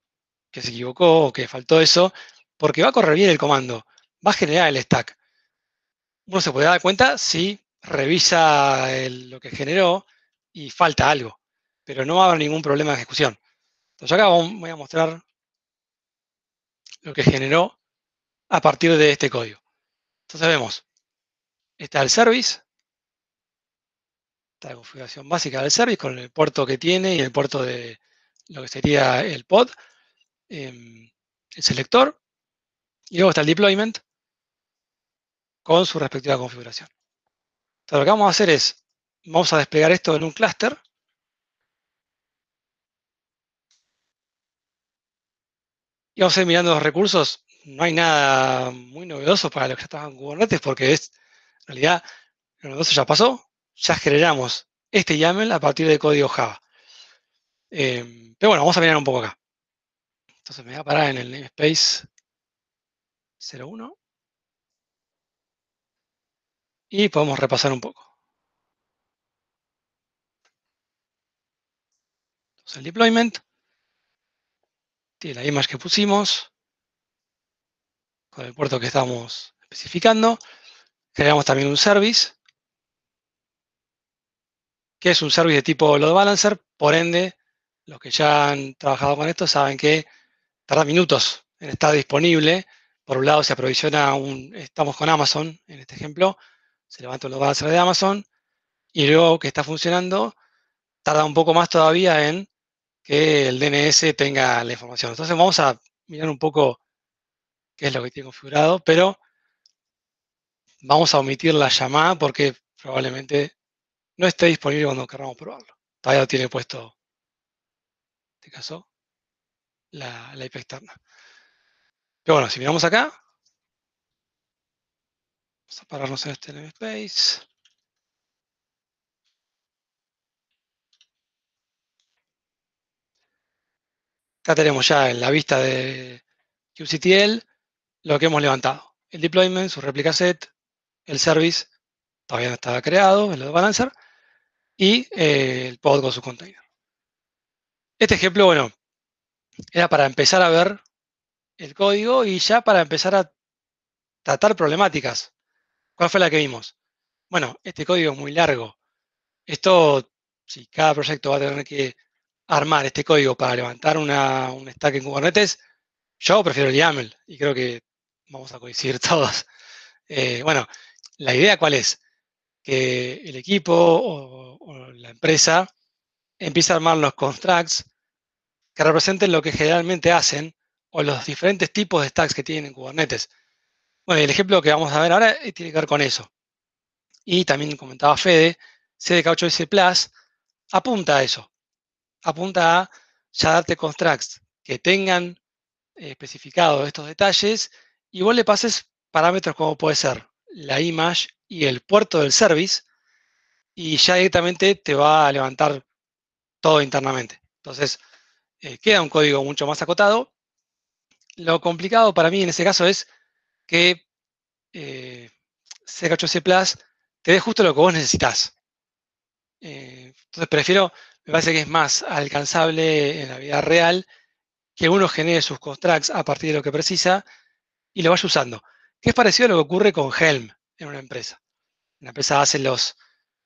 se equivocó o que faltó eso, porque va a correr bien el comando, va a generar el stack. Uno se puede dar cuenta si revisa lo que generó y falta algo, pero no va a haber ningún problema de ejecución. Entonces acá voy a mostrar lo que generó a partir de este código. Entonces vemos, está el service, está la configuración básica del service con el puerto que tiene y el puerto de lo que sería el pod, em, el selector, y luego está el deployment con su respectiva configuración. Entonces lo que vamos a hacer es, vamos a desplegar esto en un clúster, y vamos a ir mirando los recursos no hay nada muy novedoso para los que estaban en con Kubernetes porque es, en realidad, lo novedoso ya pasó, ya generamos este YAML a partir de código Java. Em, pero bueno, vamos a mirar un poco acá. Entonces me voy a parar en el namespace 01. Y podemos repasar un poco. Entonces el deployment. Tiene la image que pusimos con el puerto que estamos especificando. Creamos también un service, que es un service de tipo load balancer, por ende, los que ya han trabajado con esto saben que tarda minutos en estar disponible. Por un lado se aprovisiona un, estamos con Amazon en este ejemplo, se levanta un load balancer de Amazon y luego que está funcionando, tarda un poco más todavía en que el DNS tenga la información. Entonces vamos a mirar un poco que es lo que tiene configurado, pero vamos a omitir la llamada porque probablemente no esté disponible cuando queramos probarlo. Todavía lo tiene puesto, en este caso, la, la IP externa. Pero bueno, si miramos acá, vamos a pararnos en este namespace. Acá tenemos ya en la vista de QCTL lo que hemos levantado. El deployment, su réplica set, el service, todavía no estaba creado, el load balancer, y eh, el pod con su container. Este ejemplo, bueno, era para empezar a ver el código y ya para empezar a tratar problemáticas. ¿Cuál fue la que vimos? Bueno, este código es muy largo. Esto, si cada proyecto va a tener que armar este código para levantar un stack en Kubernetes, yo prefiero el YAML y creo que vamos a coincidir todos. Eh, bueno, la idea cuál es? Que el equipo o, la empresa empiece a armar los contracts que representen lo que generalmente hacen o los diferentes tipos de stacks que tienen en Kubernetes. Bueno, el ejemplo que vamos a ver ahora eh, tiene que ver con eso. Y también comentaba Fede, CDK8S Plus apunta a eso. Apunta a ya darte contracts que tengan eh, especificados especificado estos detalles y vos le pases parámetros como puede ser la image y el puerto del service, y ya directamente te va a levantar todo internamente. Entonces, eh, queda un código mucho más acotado. Lo complicado para mí en ese caso es que eh, 8 c Plus te dé justo lo que vos necesitas. Eh, entonces, prefiero, me parece que es más alcanzable en la vida real que uno genere sus contracts a partir de lo que precisa y lo vas usando. ¿Qué es parecido a lo que ocurre con Helm en una empresa. Una empresa hace los,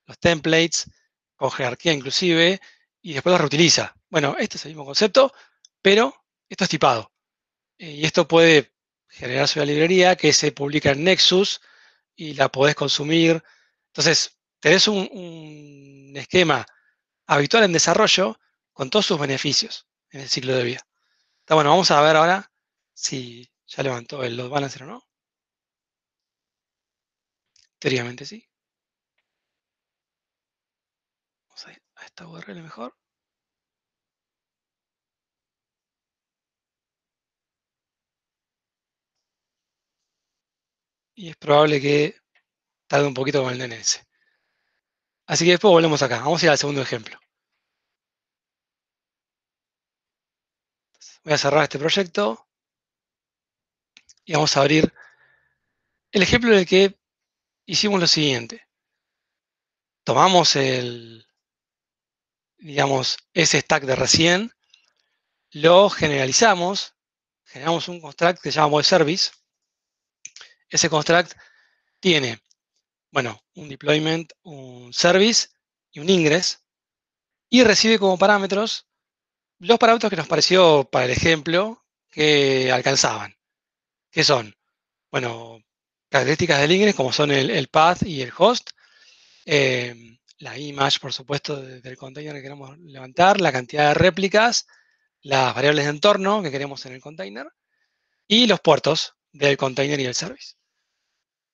los templates con jerarquía inclusive y después los reutiliza. Bueno, este es el mismo concepto, pero esto es tipado. Eh, y esto puede generarse una librería que se publica en Nexus y la podés consumir. Entonces, tenés un, un esquema habitual en desarrollo con todos sus beneficios en el ciclo de vida. Está bueno, vamos a ver ahora si ya levantó el eh, load balancer o no. Teóricamente sí. Vamos a ir a esta URL mejor. Y es probable que tarde un poquito con el DNS. Así que después volvemos acá. Vamos a ir al segundo ejemplo. Voy a cerrar este proyecto y vamos a abrir el ejemplo en el que hicimos lo siguiente. Tomamos el, digamos, ese stack de recién, lo generalizamos, generamos un construct que llamamos service. Ese construct tiene, bueno, un deployment, un service y un ingress, y recibe como parámetros los parámetros que nos pareció para el ejemplo que alcanzaban que son, bueno, características del ingress como son el, path y el host, em, la image, por supuesto, del container que queremos levantar, la cantidad de réplicas, las variables de entorno que queremos en el container y los puertos del container y el service.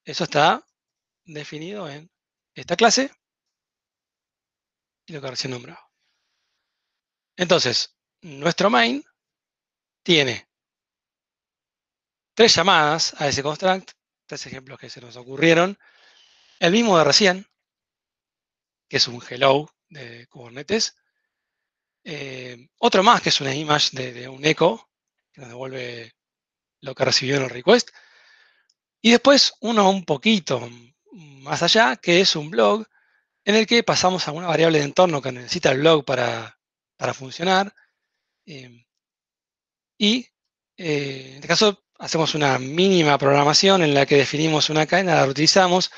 Eso está definido en esta clase y lo que recién nombrado. Entonces, nuestro main tiene tres llamadas a ese construct, tres ejemplos que se nos ocurrieron. El mismo de recién, que es un hello de Kubernetes. Eh, otro más, que es una image de, un echo, que nos devuelve lo que recibió en el request. Y después uno un poquito más allá, que es un blog en el que pasamos a una variable de entorno que necesita el blog para, funcionar. Eh, y eh, en este caso hacemos una mínima programación en la que definimos una cadena, la utilizamos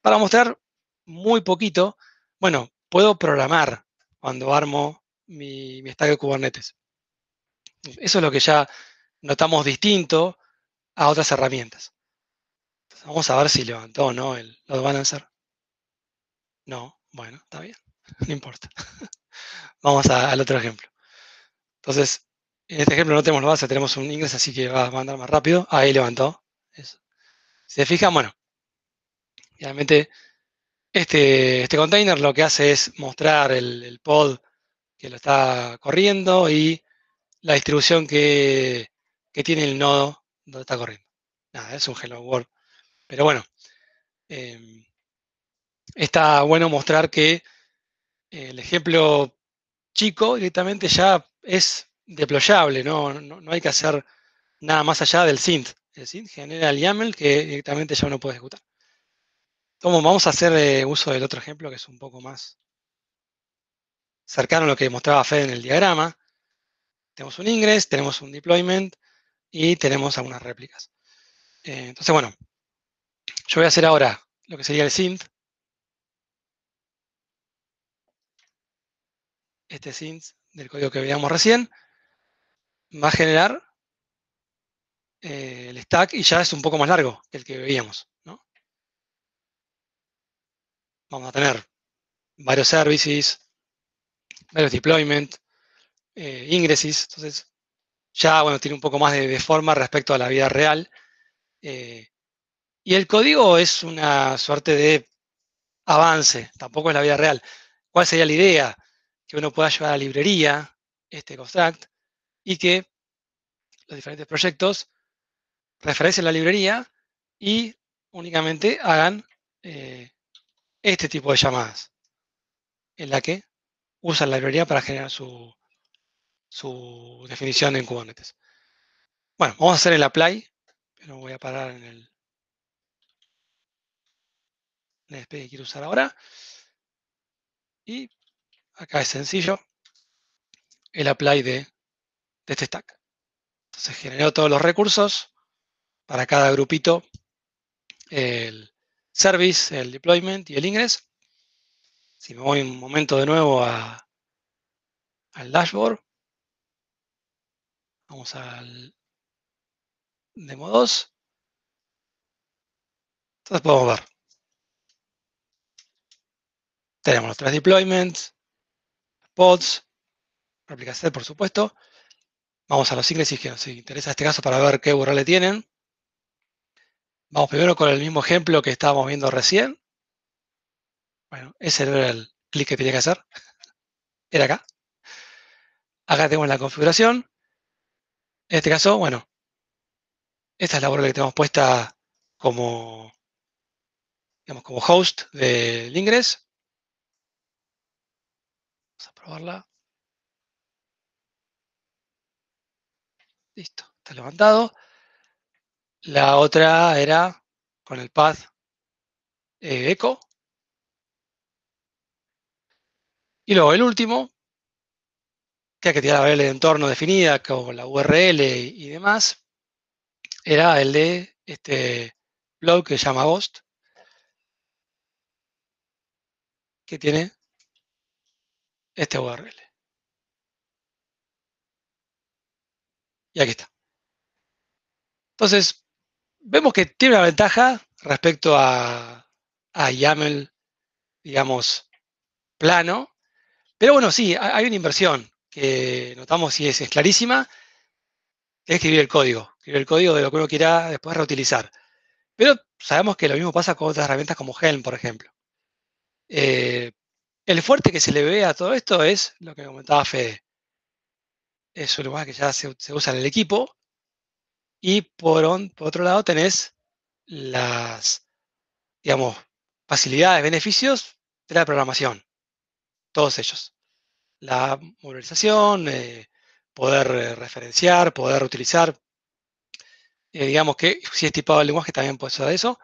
para mostrar muy poquito. Bueno, puedo programar cuando armo mi, stack de Kubernetes. Eso es lo que ya notamos distinto a otras herramientas. vamos a ver si levantó o no el load balancer. No, bueno, está bien, no importa. vamos al otro ejemplo. Entonces, en este ejemplo no tenemos la base, tenemos un ingreso así que va a mandar más rápido. Ahí levantó. Si se fijan, bueno, realmente este, este container lo que hace es mostrar el, pod que lo está corriendo y la distribución que, tiene el nodo donde está corriendo. Nada, es un hello world. Pero bueno, em, está bueno mostrar que el ejemplo chico directamente ya es deployable, ¿no? No, hay que hacer nada más allá del synth. El synth genera el YAML que directamente ya uno puede ejecutar. vamos a hacer eh, uso del otro ejemplo que es un poco más cercano a lo que mostraba Fed en el diagrama. Tenemos un ingress, tenemos un deployment y tenemos algunas réplicas. Eh, entonces, bueno, yo voy a hacer ahora lo que sería el synth. Este synth del código que veíamos recién va a generar eh, el stack y ya es un poco más largo que el que veíamos. Vamos a tener varios services, varios deployment, eh, ingresos. entonces ya bueno, tiene un poco más de, forma respecto a la vida real. Eh, y el código es una suerte de avance, tampoco es la vida real. ¿Cuál sería la idea? Que uno pueda llevar a la librería este contract y que los diferentes proyectos referencien la librería y únicamente hagan eh, este tipo de llamadas en la que usan la librería para generar su, definición en Kubernetes. Bueno, vamos a hacer el apply, pero voy a parar en el, en el que quiero usar ahora. Y acá es sencillo, el apply de de este stack. Entonces generó todos los recursos para cada grupito, el service, el deployment y el ingress. Si me voy un momento de nuevo a, al dashboard, vamos al demo 2. Entonces podemos ver. Tenemos los tres deployments, pods, replica por supuesto, Vamos a los ingresos, que nos interesa este caso para ver qué URL tienen. Vamos primero con el mismo ejemplo que estábamos viendo recién. Bueno, ese era el clic que tenía que hacer. Era acá. Acá tenemos la configuración. En este caso, bueno, esta es la URL que tenemos puesta como, como host del ingreso. Vamos a probarla. Listo, está levantado. La otra era con el path eh, eco. Y luego el último, que tiene la variable de entorno definida, con la URL y, demás, era el de este blog que se llama Ghost, que tiene este URL. Y aquí está. Entonces, vemos que tiene una ventaja respecto a, a YAML, digamos, plano. Pero bueno, sí, hay una inversión que notamos y es, es clarísima. Es escribir el código, escribir el código de lo que uno quiera después reutilizar. Pero sabemos que lo mismo pasa con otras herramientas como Helm, por ejemplo. Eh, el fuerte que se le ve a todo esto es lo que comentaba Fe es un lenguaje que ya se, usa en el equipo. Y por, otro lado tenés las, digamos, facilidades, beneficios de la programación. Todos ellos. La modularización, eh, poder eh, referenciar, poder utilizar. Eh, digamos que si es tipado el lenguaje también puede ser eso.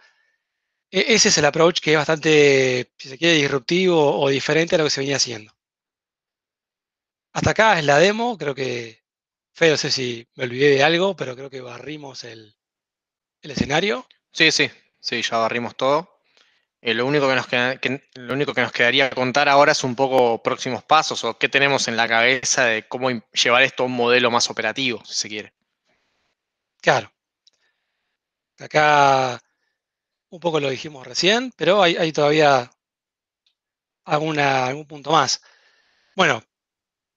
E, ese es el approach que es bastante, si se quiere, disruptivo o diferente a lo que se venía haciendo. Hasta acá es la demo, creo que, feo, no sé si me olvidé de algo, pero creo que barrimos el, escenario. Sí, sí, sí, ya barrimos todo. Eh, lo, único que nos lo único que nos quedaría contar ahora es un poco próximos pasos o qué tenemos en la cabeza de cómo llevar esto a un modelo más operativo, si se quiere. Claro. Acá un poco lo dijimos recién, pero hay, todavía algún punto más. Bueno,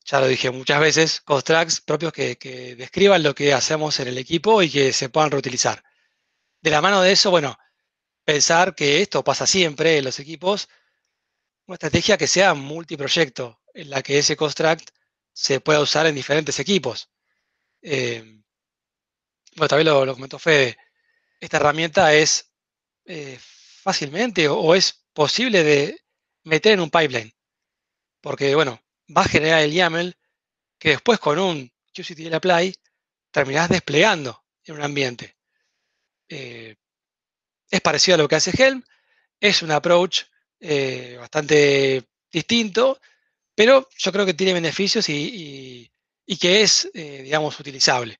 ya lo dije muchas veces, cost propios que, describan lo que hacemos en el equipo y que se puedan reutilizar. De la mano de eso, bueno, pensar que esto pasa siempre en los equipos, una estrategia que sea multiproyecto, en la que ese cost se pueda usar en diferentes equipos. Eh, bueno, también lo, comentó Fede, esta herramienta es eh, fácilmente o es posible de meter en un pipeline. Porque, bueno, va a generar el YAML que después con un QCTL apply terminarás desplegando en un ambiente. Eh, es parecido a lo que hace Helm, es un approach eh, bastante distinto, pero yo creo que tiene beneficios y, que es, eh, digamos, utilizable.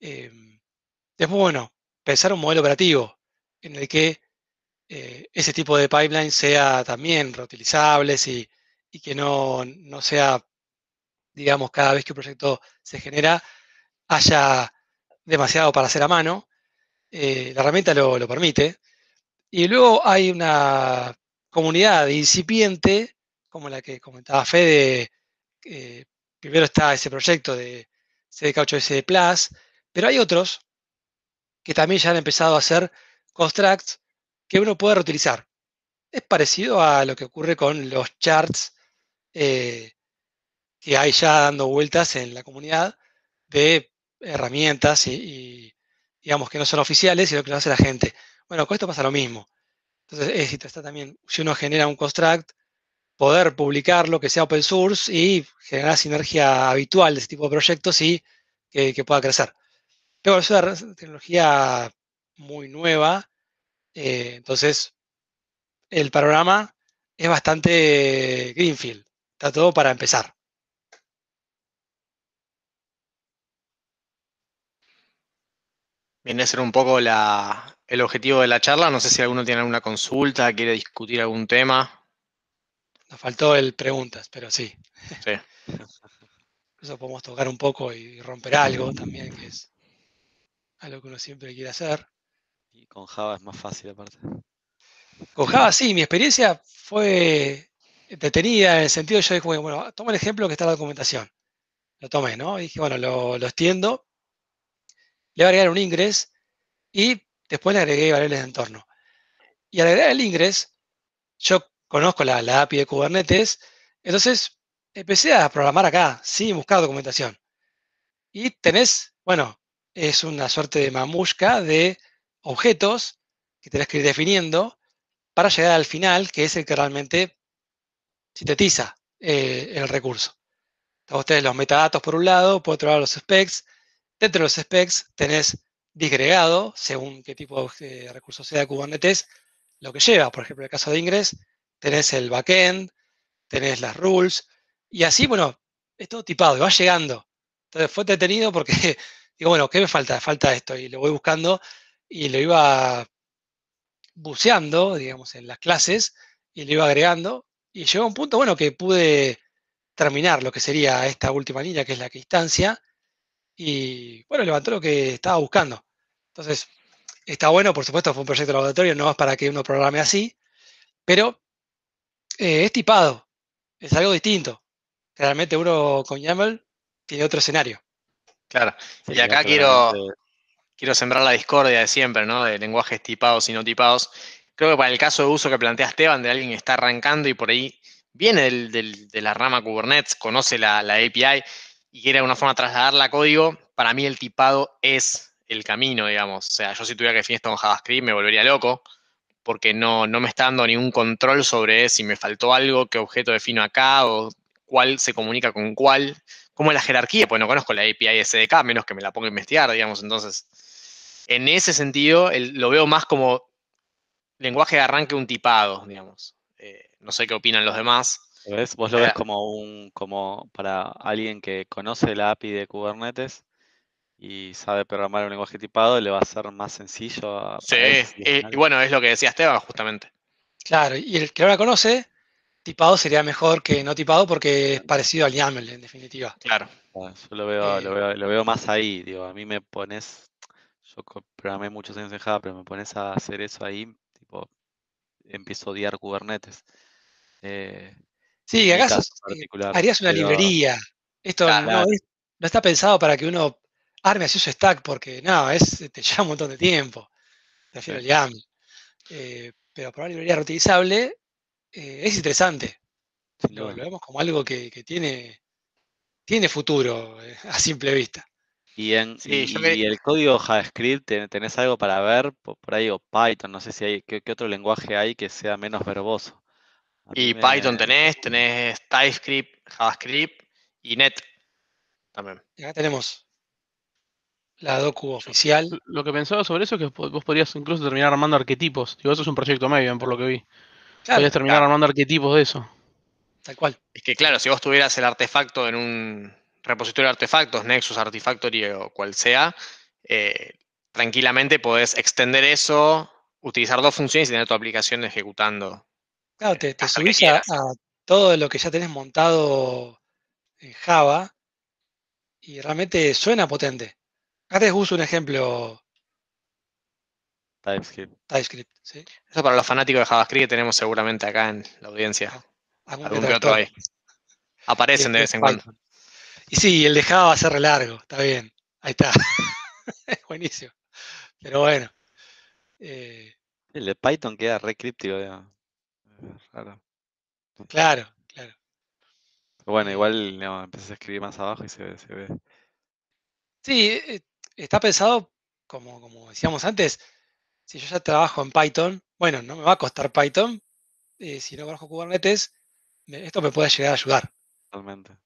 Em, es bueno, pensar un modelo operativo en el que ese tipo de pipeline sea también reutilizable y y que no, sea, digamos, cada vez que un proyecto se genera, haya demasiado para hacer a mano. Eh, la herramienta lo, permite. Y luego hay una comunidad incipiente, como la que comentaba Fede, eh, primero está ese proyecto de cdk 8 sd Plus, pero hay otros que también ya han empezado a hacer constructs que uno puede reutilizar. Es parecido a lo que ocurre con los charts eh, que hay ya dando vueltas en la comunidad de herramientas y, digamos que no son oficiales, sino que lo hace la gente. Bueno, con esto pasa lo mismo. Entonces, éxito está también, si uno genera un construct poder publicar lo que sea open source y generar sinergia habitual de ese tipo de proyectos y que, pueda crecer. Pero es una tecnología muy nueva, eh, entonces el panorama es bastante greenfield todo para empezar. Viene a ser un poco el objetivo de la charla. No sé si alguno tiene alguna consulta, quiere discutir algún tema. Nos faltó el preguntas, pero sí. Sí. Eso podemos tocar un poco y romper algo también, que es algo que uno siempre quiere hacer. Y con Java es más fácil aparte. Con Java sí, mi experiencia fue detenida en el sentido, yo dije, bueno, toma el ejemplo que está la documentación. Lo tomé, ¿no? Y dije, bueno, lo, extiendo, le voy a agregar un ingress y después le agregué variables de entorno. Y al agregar el ingres, yo conozco la, la API de Kubernetes, entonces empecé a programar acá, sin buscar documentación. Y tenés, bueno, es una suerte de mamushka de objetos que tenés que ir definiendo para llegar al final, que es el que realmente sintetiza eh, el recurso. Entonces, ustedes los metadatos por un lado, por otro lado los specs. Dentro de los specs tenés disgregado, según qué tipo de recurso sea Kubernetes, lo que lleva. Por ejemplo, en el caso de Ingress, tenés el backend, tenés las rules, y así, bueno, es todo tipado y va llegando. Entonces fue detenido porque digo, bueno, ¿qué me falta? Falta esto. Y lo voy buscando y lo iba buceando, digamos, en las clases y lo iba agregando y llegó un punto, bueno, que pude terminar lo que sería esta última línea, que es la que instancia y bueno, levantó lo que estaba buscando. Entonces, está bueno, por supuesto, fue un proyecto laboratorio, no es para que uno programe así, pero eh, es tipado, es algo distinto. Realmente uno con YAML tiene otro escenario. Claro, y acá quiero, quiero sembrar la discordia de siempre, ¿no? De lenguajes tipados y no tipados creo que para el caso de uso que plantea Esteban, de alguien que está arrancando y por ahí viene de la rama Kubernetes, conoce la, API y quiere de alguna forma trasladarla a código, para mí el tipado es el camino, digamos. O sea, yo si tuviera que definir esto en JavaScript me volvería loco porque no, no me está dando ningún control sobre si me faltó algo, qué objeto defino acá o cuál se comunica con cuál, cómo es la jerarquía, pues no conozco la API SDK, menos que me la ponga a investigar, digamos. Entonces, en ese sentido, lo veo más como lenguaje de arranque un tipado, digamos. Eh, no sé qué opinan los demás. Vos lo ves como un, como para alguien que conoce la API de Kubernetes y sabe programar un lenguaje tipado, le va a ser más sencillo. A sí, y bueno, es lo que decía Esteban justamente. Claro, y el que ahora conoce, tipado sería mejor que no tipado porque es parecido al YAML en definitiva. Claro. Ah, yo lo eh, veo, lo veo más ahí, digo, a mí me pones, yo programé muchos años en Java, pero me pones a hacer eso ahí, empiezo a odiar Kubernetes. Eh, sí, harías una librería. Esto ah, ah. no, está pensado para que uno arme así su stack, porque no, es, te lleva un montón de tiempo. Eh, pero para una librería reutilizable eh, es interesante. Lo, vemos como algo que, que tiene, tiene futuro a simple vista. Y, el código JavaScript, ¿tenés algo para ver? Por, ahí, o Python, no sé si hay, ¿qué, otro lenguaje hay que sea menos verboso? y Python tenés, tenés TypeScript, JavaScript y Net también. ya tenemos la docu oficial. Lo que pensaba sobre eso es que vos podrías incluso terminar armando arquetipos. Digo, eso es un proyecto medio por lo que vi. podrías terminar armando arquetipos de eso. Tal cual. Es que claro, si vos tuvieras el artefacto en un repositorio de artefactos, Nexus, Artifactory o cual sea, eh, tranquilamente podés extender eso, utilizar dos funciones y tener tu aplicación ejecutando. Claro, te, eh, subís a, todo lo que ya tenés montado en Java y realmente suena potente. Acá te uso un ejemplo. TypeScript. TypeScript, Eso para los fanáticos de JavaScript que tenemos seguramente acá en la audiencia. Ah, otro ahí. Aparecen de este, vez en cuando. Y sí, el dejaba va a ser largo, está bien. Ahí está. Buenísimo. Pero bueno. Eh, el de Python queda re críptico, digamos. Claro, claro. bueno, eh, igual no, empecé a escribir más abajo y se ve. Sí, eh, está pensado, como, como decíamos antes, si yo ya trabajo en Python, bueno, no me va a costar Python. si no conozco Kubernetes, esto me puede llegar a ayudar. Totalmente.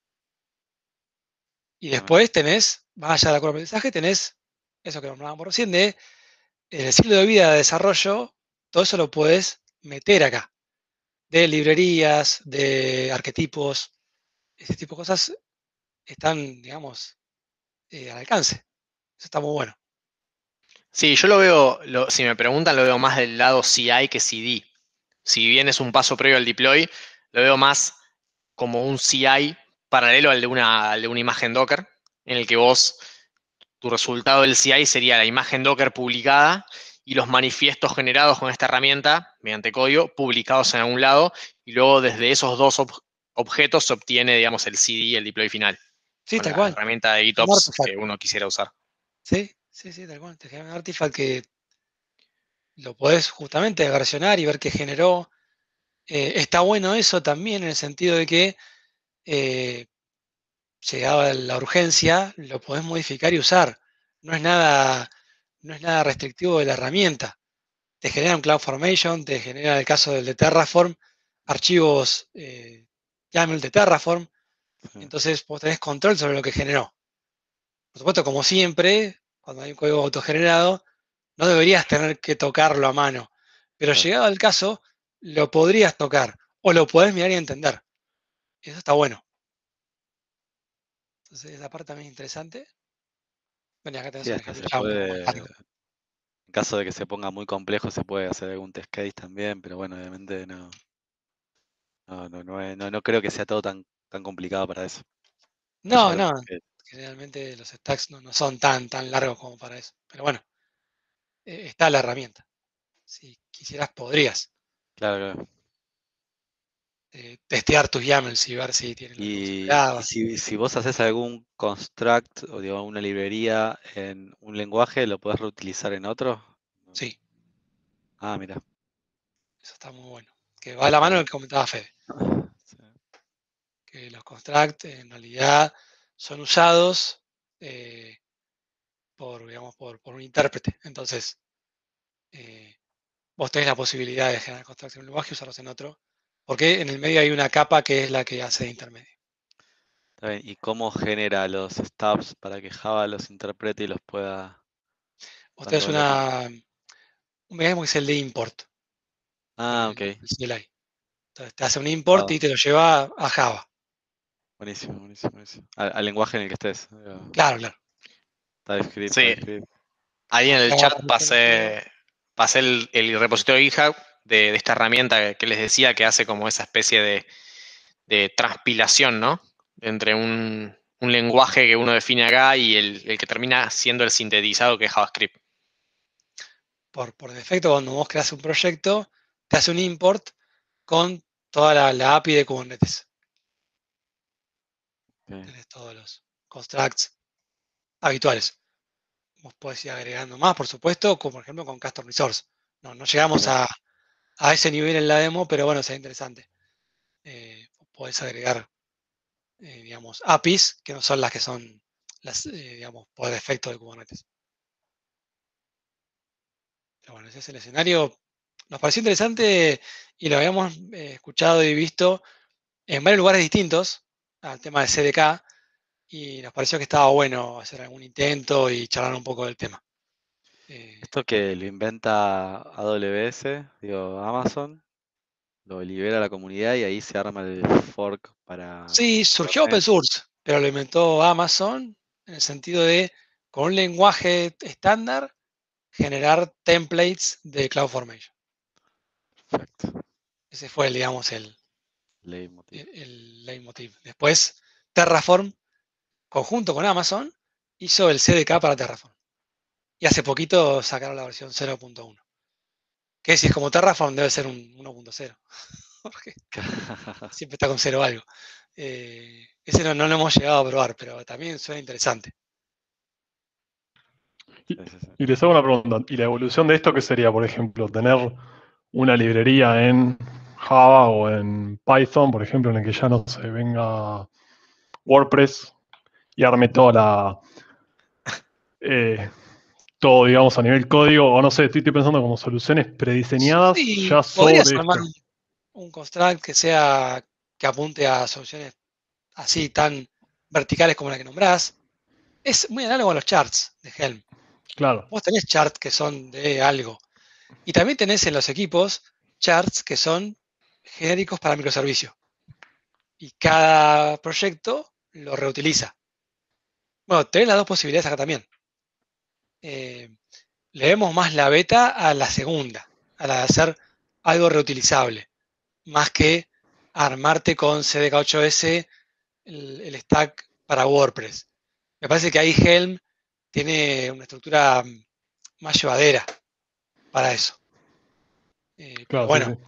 Y después tenés, más allá de aprendizaje, tenés eso que hablábamos recién de el ciclo de vida de desarrollo, todo eso lo puedes meter acá. De librerías, de arquetipos, ese tipo de cosas están, digamos, eh, al alcance. Eso está muy bueno. Sí, yo lo veo, si me preguntan, lo veo más del lado CI que CD. Si bien es un paso previo al deploy, lo veo más como un CI paralelo al de una, de una imagen Docker, en el que vos, tu resultado del CI sería la imagen Docker publicada y los manifiestos generados con esta herramienta, mediante código, publicados en algún lado, y luego desde esos dos objetos se obtiene, digamos, el CD, el deploy final. Sí, tal la herramienta de GitOps que uno quisiera usar. Sí, sí, sí, tal cual. Te genera un artifact que lo podés justamente versionar y ver qué generó. Eh, está bueno eso también en el sentido de que llegado eh, a la urgencia, lo podés modificar y usar. No es nada, no es nada restrictivo de la herramienta. Te genera un CloudFormation, te genera, el caso del de Terraform, archivos eh, de Terraform. Entonces vos tenés control sobre lo que generó. Por supuesto, como siempre, cuando hay un código autogenerado, no deberías tener que tocarlo a mano. Pero llegado al caso, lo podrías tocar o lo podés mirar y entender eso está bueno. Entonces, esa parte también interesante. Bueno, acá en caso de que se ponga muy complejo, se puede hacer algún test case también, pero bueno, obviamente no. No, no, no, no, creo que sea todo tan, tan complicado para eso. No, no. Generalmente los stacks no, son tan, tan largos como para eso. Pero bueno, eh, está la herramienta. Si quisieras, podrías. Claro, claro. Eh, testear tus YAMLs y ver si tienen si, vos haces algún construct o digamos, una librería en un lenguaje, ¿lo podés reutilizar en otro? Sí. Ah, mira. Eso está muy bueno. Que va a la mano lo que comentaba Fede. Que los constructs en realidad son usados eh, por, digamos, por, un intérprete. Entonces, eh, vos tenés la posibilidad de generar constructs en un lenguaje y usarlos en otro porque en el medio hay una capa que es la que hace de intermedio. ¿Y cómo genera los stubs para que Java los interprete y los pueda... Usted es una... Un mecanismo que es el de import. Ah, ok. Entonces te hace un import y te lo lleva a Java. Buenísimo, buenísimo, buenísimo. Al, lenguaje en el que estés. Claro, claro. Está escrito, Sí. Ahí en el chat pasé, pasé el, repositorio de GitHub de, esta herramienta que les decía que hace como esa especie de, transpilación, ¿no? Entre un, lenguaje que uno define acá y el, que termina siendo el sintetizado que es JavaScript. Por, defecto, cuando vos creas un proyecto, te hace un import con toda la, API de Kubernetes. Tienes todos los constructs habituales. Vos podés ir agregando más, por supuesto, como por ejemplo con Custom Resource. No, no llegamos a, a ese nivel en la demo, pero bueno, sería interesante. Eh, podés agregar, eh, digamos, APIs, que no son las que son, las, eh, digamos, por defecto de Kubernetes. Pero bueno, ese es el escenario. Nos pareció interesante y lo habíamos eh, escuchado y visto en varios lugares distintos al tema de CDK y nos pareció que estaba bueno hacer algún intento y charlar un poco del tema. Eh, Esto que lo inventa AWS, digo, Amazon, lo libera la comunidad y ahí se arma el fork para... Sí, surgió open source, pero lo inventó Amazon en el sentido de, con un lenguaje estándar, generar templates de CloudFormation. Perfecto. Ese fue, digamos, el leitmotiv. El, el leitmotiv. Después, Terraform, conjunto con Amazon, hizo el CDK para Terraform. Y hace poquito sacaron la versión 0.1. Que si es como Terraform debe ser un 1.0. siempre está con cero algo. Eh, ese no, lo hemos llegado a probar, pero también suena interesante. Y, les hago una pregunta. ¿Y la evolución de esto qué sería, por ejemplo? ¿Tener una librería en Java o en Python, por ejemplo, en el que ya no se venga WordPress y arme toda la... Eh, todo, digamos, a nivel código, o no sé, estoy, pensando como soluciones prediseñadas sí, ya sobre podrías un, un, construct que sea, que apunte a soluciones así tan verticales como la que nombrás. Es muy análogo a los charts de Helm. Claro. Vos tenés charts que son de algo. Y también tenés en los equipos charts que son genéricos para microservicio. Y cada proyecto lo reutiliza. Bueno, tenés las dos posibilidades acá también eh, le más la beta a la segunda, a la de hacer algo reutilizable, más que armarte con CDK8S el, stack para WordPress. Me parece que ahí Helm tiene una estructura mm, más llevadera para eso. Eh, bueno,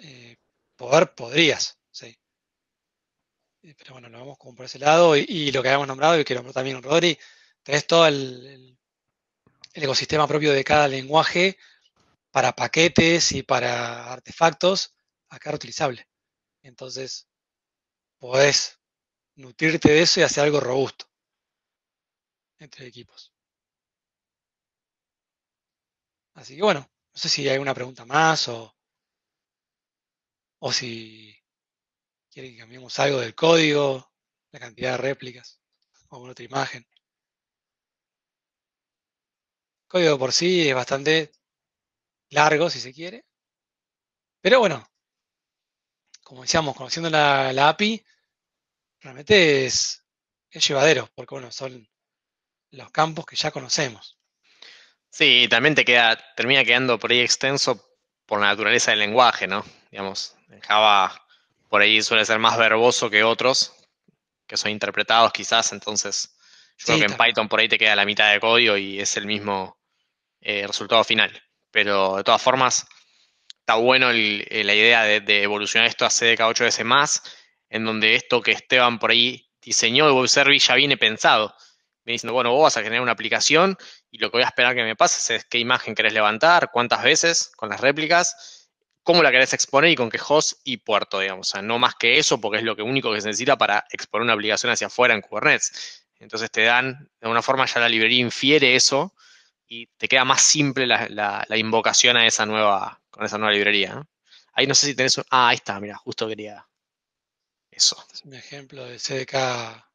eh, poder podrías, eh, pero bueno, lo vamos como por ese lado y, lo que habíamos nombrado y que nombró también Rodri, tenés todo el el ecosistema propio de cada lenguaje para paquetes y para artefactos acá reutilizable. Entonces, podés nutrirte de eso y hacer algo robusto entre equipos. Así que bueno, no sé si hay una pregunta más o, o si quieren que cambiemos algo del código, la cantidad de réplicas o alguna otra imagen código por sí es bastante largo, si se quiere. Pero bueno, como decíamos, conociendo la, API, realmente es, llevadero, porque bueno, son los campos que ya conocemos. Sí, y también te queda, termina quedando por ahí extenso por la naturaleza del lenguaje, ¿no? Digamos, en Java por ahí suele ser más verboso que otros, que son interpretados quizás, entonces creo que en Python por ahí te queda la mitad de código y es el mismo, eh, resultado final. Pero de todas formas, está bueno eh, la idea de, evolucionar esto a CDK 8 veces más, en donde esto que Esteban por ahí diseñó de web ya viene pensado. Viene diciendo, bueno, vos vas a generar una aplicación y lo que voy a esperar que me pases es qué imagen querés levantar, cuántas veces con las réplicas, cómo la querés exponer y con qué host y puerto, digamos. O sea, no más que eso, porque es lo único que se necesita para exponer una aplicación hacia afuera en Kubernetes. Entonces te dan, de alguna forma ya la librería infiere eso y te queda más simple la, invocación a esa nueva, con esa nueva librería. Ahí no sé si tenés un... Ah, ahí está, mira, justo quería eso. un ejemplo de CDK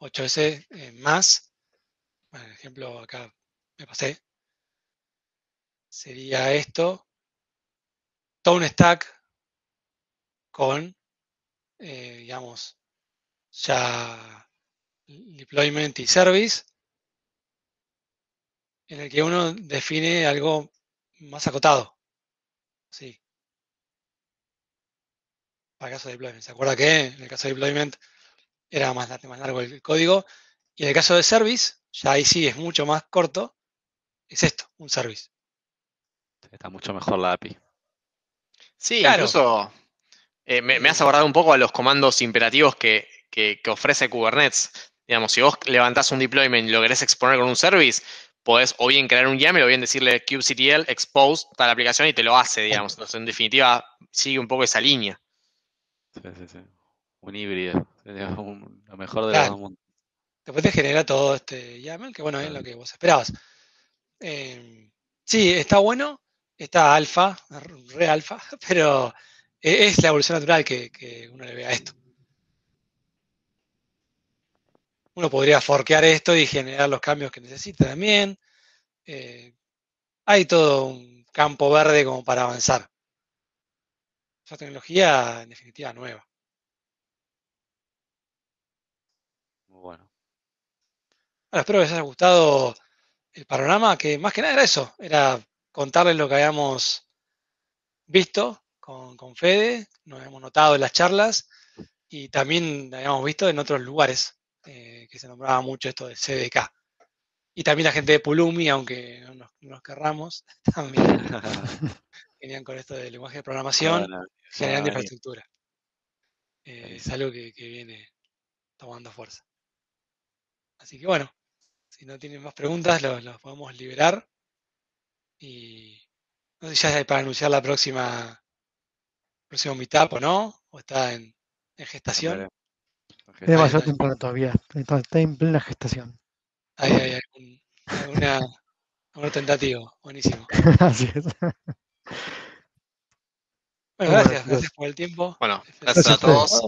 8S eh, eh, más. Bueno, el ejemplo acá me pasé. Sería esto. Todo un stack con, eh, digamos, ya deployment y service en el que uno define algo más acotado. Sí. Para caso de deployment. ¿Se acuerda que en el caso de deployment era más, largo el código? Y en el caso de service, ya ahí sí es mucho más corto. Es esto, un service. Está mucho mejor la API. Sí, claro. Eh, me, has abordado un poco a los comandos imperativos que, que, ofrece Kubernetes. Digamos, si vos levantás un deployment y lo querés exponer con un service, Puedes o bien crear un YAML o bien decirle kubectl expose la aplicación y te lo hace, digamos. Entonces, en definitiva, sigue un poco esa línea. Sí, sí, sí. Un híbrido. lo mejor de los dos mundos. Después te genera todo este YAML, que bueno, es lo que vos esperabas. Eh, sí, está bueno, está alfa, re alfa, pero e-, es la evolución natural que, que uno le vea a esto. uno podría forquear esto y generar los cambios que necesita también. Eh, hay todo un campo verde como para avanzar. Esa tecnología, en definitiva, nueva. Bueno. espero que les haya gustado el panorama, que más que nada era eso, era contarles lo que habíamos visto con, Fede, nos hemos notado en las charlas y también habíamos visto en otros lugares. Eh, que se nombraba mucho esto de CDK. Y también la gente de Pulumi, aunque no nos, querramos, también venían con esto del lenguaje de ah, programación, generando infraestructura. Eh, es algo que, viene tomando fuerza. Así que bueno, si no tienen más preguntas, los, podemos liberar. Y no sé si ya es para anunciar la próxima próximo meetup o no, o está en gestación. Es demasiado temprano todavía. está en plena gestación. hay hay algún, tentativo. Buenísimo. Así es. Bueno, gracias, gracias por el tiempo. Bueno, este, gracias a todos.